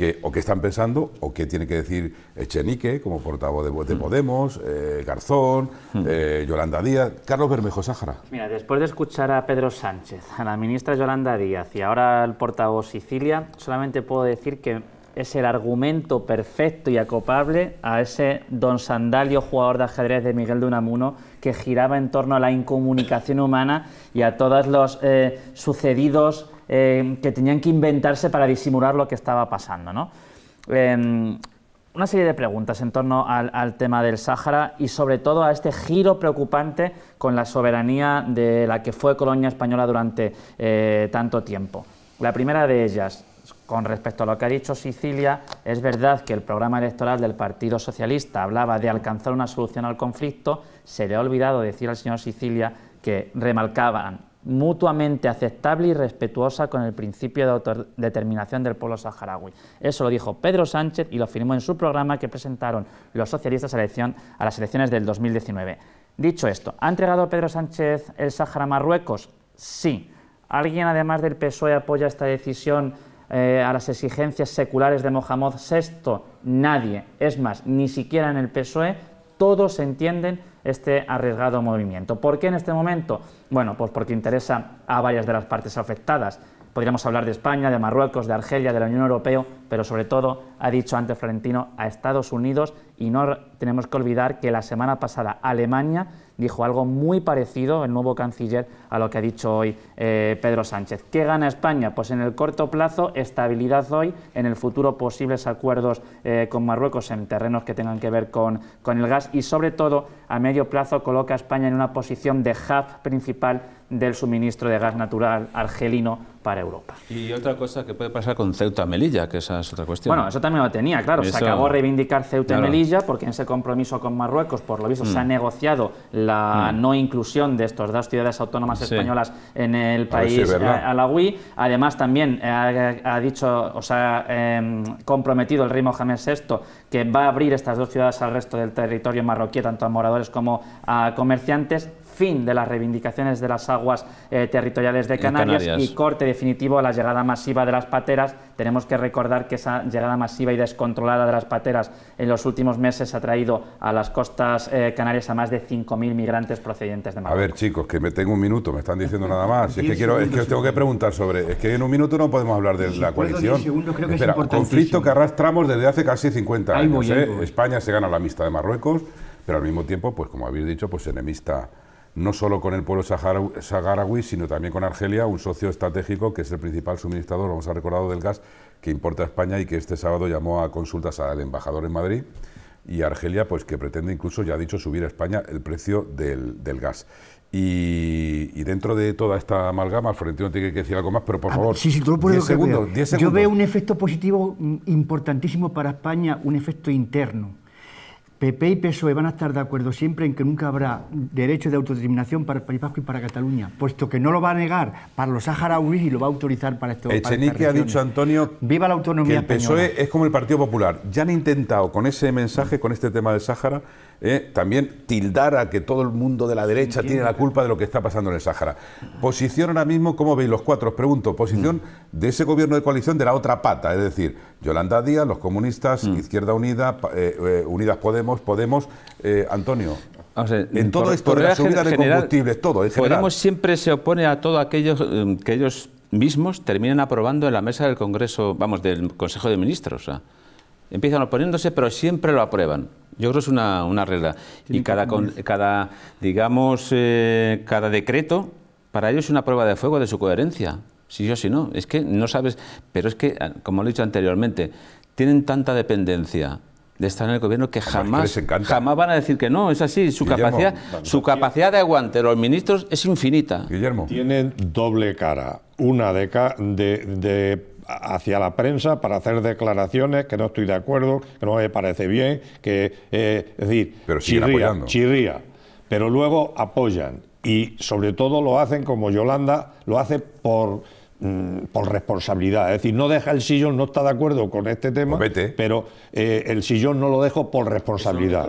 A: que o qué están pensando o qué tiene que decir Echenique como portavoz de, mm. Podemos, eh, Garzón, mm. eh, Yolanda Díaz, Carlos Bermejo Sáhara.
D: Mira, después de escuchar a Pedro Sánchez, a la ministra Yolanda Díaz y ahora al portavoz Sicilia, solamente puedo decir que es el argumento perfecto y acopable a ese don Sandalio, jugador de ajedrez de Miguel de Unamuno, que giraba en torno a la incomunicación humana y a todos los eh, sucedidos eh, que tenían que inventarse para disimular lo que estaba pasando. ¿no? Em, una serie de preguntas en torno al, tema del Sáhara y sobre todo a este giro preocupante con la soberanía de la que fue colonia española durante eh, tanto tiempo. La primera de ellas, con respecto a lo que ha dicho Sicilia, es verdad que el programa electoral del Partido Socialista hablaba de alcanzar una solución al conflicto, se le ha olvidado decir al señor Sicilia que remarcaban mutuamente aceptable y respetuosa con el principio de autodeterminación del pueblo saharaui. Eso lo dijo Pedro Sánchez y lo firmó en su programa que presentaron los socialistas a, las elecciones del 2019. Dicho esto, ¿ha entregado Pedro Sánchez el Sáhara a Marruecos? Sí. ¿Alguien además del PSOE apoya esta decisión eh, a las exigencias seculares de Mohamed VI? Nadie. Es más, ni siquiera en el PSOE todos entienden este arriesgado movimiento. ¿Por qué en este momento? Bueno, pues porque interesa a varias de las partes afectadas. Podríamos hablar de España, de Marruecos, de Argelia, de la Unión Europea, pero sobre todo, ha dicho antes Florentino, a Estados Unidos y no tenemos que olvidar que la semana pasada Alemania dijo algo muy parecido, el nuevo canciller, a lo que ha dicho hoy eh, Pedro Sánchez. ¿Qué gana España? Pues en el corto plazo, estabilidad hoy, en el futuro posibles acuerdos eh, con Marruecos en terrenos que tengan que ver con, con el gas y sobre todo a medio plazo coloca a España en una posición de hub principal del suministro de gas natural argelino para Europa.
B: Y otra cosa que puede pasar con Ceuta Melilla, que esa es otra cuestión. Bueno, eso
D: también lo tenía, claro. Se acabó reivindicar Ceuta y Melilla porque en ese compromiso con Marruecos, por lo visto, se ha mm. negociado la mm. no inclusión de estas dos ciudades autónomas españolas en el país eh, alawi. Además, también eh, ha, dicho, o sea, ha em, comprometido el rey Mohamed VI que va a abrir estas dos ciudades al resto del territorio marroquí, tanto a moradores como a comerciantes fin de las reivindicaciones de las aguas eh, territoriales de Canarias, y corte definitivo a la llegada masiva de las pateras. Tenemos que recordar que esa llegada masiva y descontrolada de las pateras en los últimos meses ha traído a las costas eh, canarias a más de 5.000 migrantes procedentes de
A: Marruecos. A ver, chicos, que me tengo un minuto, me están diciendo nada más. es que quiero, que os tengo que preguntar sobre, es que en un minuto no podemos hablar de la coalición. conflicto que arrastramos desde hace casi 50 años. ¿eh? Pues. España se gana la amistad de Marruecos pero al mismo tiempo, pues como habéis dicho, pues enemista no solo con el pueblo saharaui, sino también con Argelia, un socio estratégico que es el principal suministrador, vamos a recordar, del gas que importa a España y que este sábado llamó a consultas al embajador en Madrid y Argelia, pues que pretende incluso, ya ha dicho, subir a España el precio del, gas. Y, dentro de toda esta amalgama, Florentino tiene que decir algo más, pero por favor, 10 sí, segundos, Yo veo
C: un efecto positivo importantísimo para España, un efecto interno PP y PSOE van a estar de acuerdo siempre en que nunca habrá derecho de autodeterminación para el País Vasco y para Cataluña, puesto que no lo va a negar para los saharauis y lo va a autorizar para estos Echenique ha dicho,
A: Antonio, Viva la autonomía que el PSOE es como el Partido Popular. Ya han intentado con ese mensaje, con este tema del Sáhara, ¿eh? también tildar a que todo el mundo de la derecha tiene la culpa de lo que está pasando en el Sáhara. Posición ahora mismo, ¿cómo veis los cuatro? Os pregunto, posición mm. de ese gobierno de coalición de la otra pata, es decir, Yolanda Díaz, los comunistas, mm. Izquierda Unida, eh, eh, Unidas Podemos, Podemos, Antonio. en todo esto, de todo, Podemos
B: siempre se opone a todo aquello que ellos mismos terminan aprobando en la mesa del Congreso, vamos, del Consejo de Ministros empiezan oponiéndose, pero siempre lo aprueban. Yo creo que es una, regla. Y cada, con, cada digamos, eh, cada decreto, para ellos es una prueba de fuego de su coherencia. Si yo, sí, no. Es que no sabes. Pero es que, ah, como lo he dicho anteriormente, tienen tanta dependencia de estar en el gobierno que jamás, jamás van a decir que no, es así, su capacidad, su capacidad de aguante de los ministros es
E: infinita. Guillermo. Tienen doble cara, una deca de, de hacia la prensa para hacer declaraciones que no estoy de acuerdo, que no me parece bien, que eh, es decir, chirría. Pero luego apoyan y sobre todo lo hacen como Yolanda lo hace por Mm, por responsabilidad. Es decir, no deja el sillón, no está de acuerdo con este tema, pues pero eh, el sillón no lo dejo por
A: responsabilidad.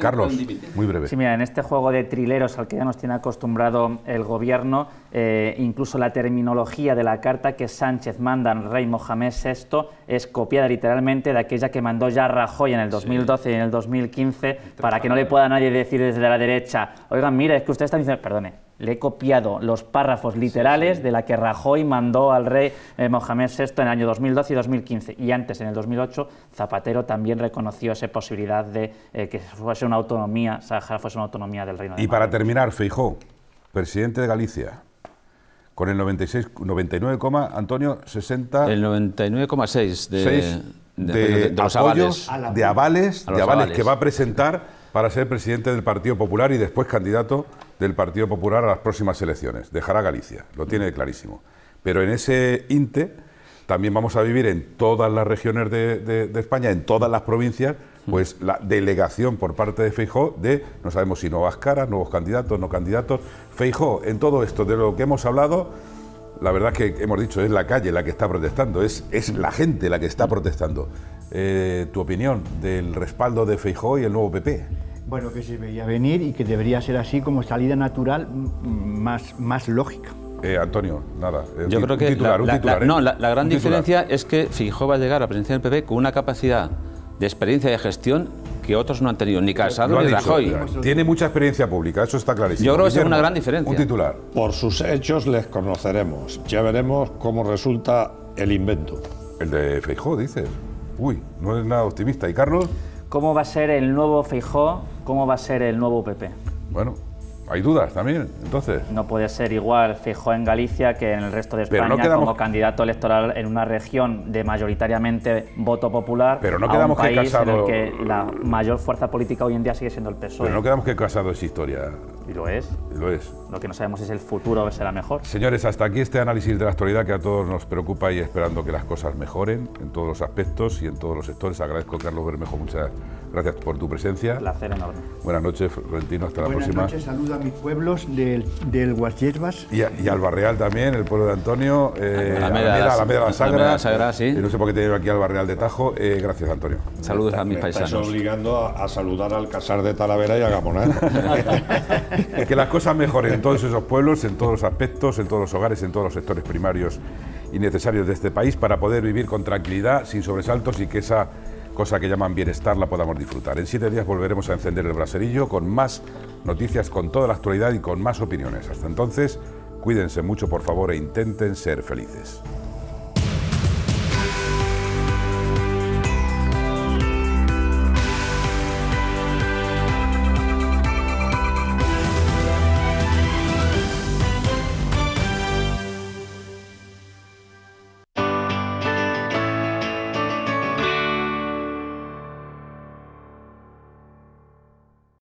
E: Carlos, muy breve.
D: Sí, mira, en este juego de trileros al que ya nos tiene acostumbrado el gobierno, eh, incluso la terminología de la carta que Sánchez manda al rey Mohamed VI es copiada literalmente de aquella que mandó ya Rajoy en el 2012 y en el 2015 para que no le pueda nadie decir desde la derecha, oigan, mire, es que usted está diciendo, perdone, le he copiado los párrafos literales de la que Rajoy mandó al rey eh, Mohamed VI en el año 2012 y 2015. Y antes, en el 2008, Zapatero también reconoció esa posibilidad de eh, que fuese una autonomía, Sahara fuese una autonomía del Reino Y para terminar,
A: Feijó, presidente de Galicia, con el 96, Antonio, 60... El 99,6 de, de, los avales. avales que va a presentar para ser presidente del Partido Popular y después candidato del Partido Popular a las próximas elecciones. Dejará Galicia, lo tiene mm. clarísimo. Pero en ese INTE también vamos a vivir en todas las regiones de, España, en todas las provincias, mm. pues la delegación por parte de Feijó de, no sabemos si nuevas caras, nuevos candidatos, no candidatos. Feijó, en todo esto de lo que hemos hablado, la verdad es que hemos dicho, es la calle la que está protestando, es, es la gente la que está protestando. Eh, tu opinión del respaldo de Feijó y el nuevo PP.
C: Bueno, que se veía venir y que debería ser así como salida natural más, más lógica. Eh, Antonio, nada. Eh, Yo creo que titular, la, titular, no, la, gran diferencia
B: es que Feijó va a llegar a la presidencia del PP con una capacidad de experiencia de gestión que otros no han tenido, ni Casado ni Rajoy.
A: Tiene mucha experiencia pública, eso está clarísimo. Yo creo que es una gran
E: diferencia. Un titular. Por sus hechos les conoceremos. Ya veremos cómo resulta el invento.
A: El de Feijó, dices. Uy, no es nada optimista. ¿Y Carlos? ¿Cómo va a ser
D: el nuevo Feijó? ¿Cómo va a ser el nuevo PP? Bueno, hay dudas también, entonces. No puede ser igual Fijó en Galicia que en el resto de España como candidato electoral en una región de mayoritariamente voto popular. Pero no quedamos que la mayor fuerza política hoy en día sigue siendo el PSOE. Pero e. no
A: quedamos que Casado es historia. Y lo es. Lo que no
D: sabemos es el futuro será mejor.
A: Señores, hasta aquí este análisis de la actualidad que a todos nos preocupa y esperando que las cosas mejoren en todos los aspectos y en todos los sectores. Agradezco Carlos Bermejo, muchas gracias por tu presencia. Un placer enorme. Buenas noches, Florentino, hasta la próxima. Buenas noches,
C: saluda a mis pueblos del, del Y,
A: al barrial también, el pueblo de Antonio. Eh, Alameda, Alameda, de la Sagra. no sé por qué te aquí Albarreal de Tajo. Eh, gracias, Antonio. Saludos a mis me Estás obligando a, saludar al Casar de Talavera y a Gamonal. que las cosas mejoren en todos esos pueblos, en todos los aspectos, en todos los hogares, en todos los sectores primarios y necesarios de este país para poder vivir con tranquilidad, sin sobresaltos y que esa cosa que llaman bienestar la podamos disfrutar. En siete días volveremos a encender el braserillo con más noticias, con toda la actualidad y con más opiniones. Hasta entonces, cuídense mucho por favor e intenten ser felices.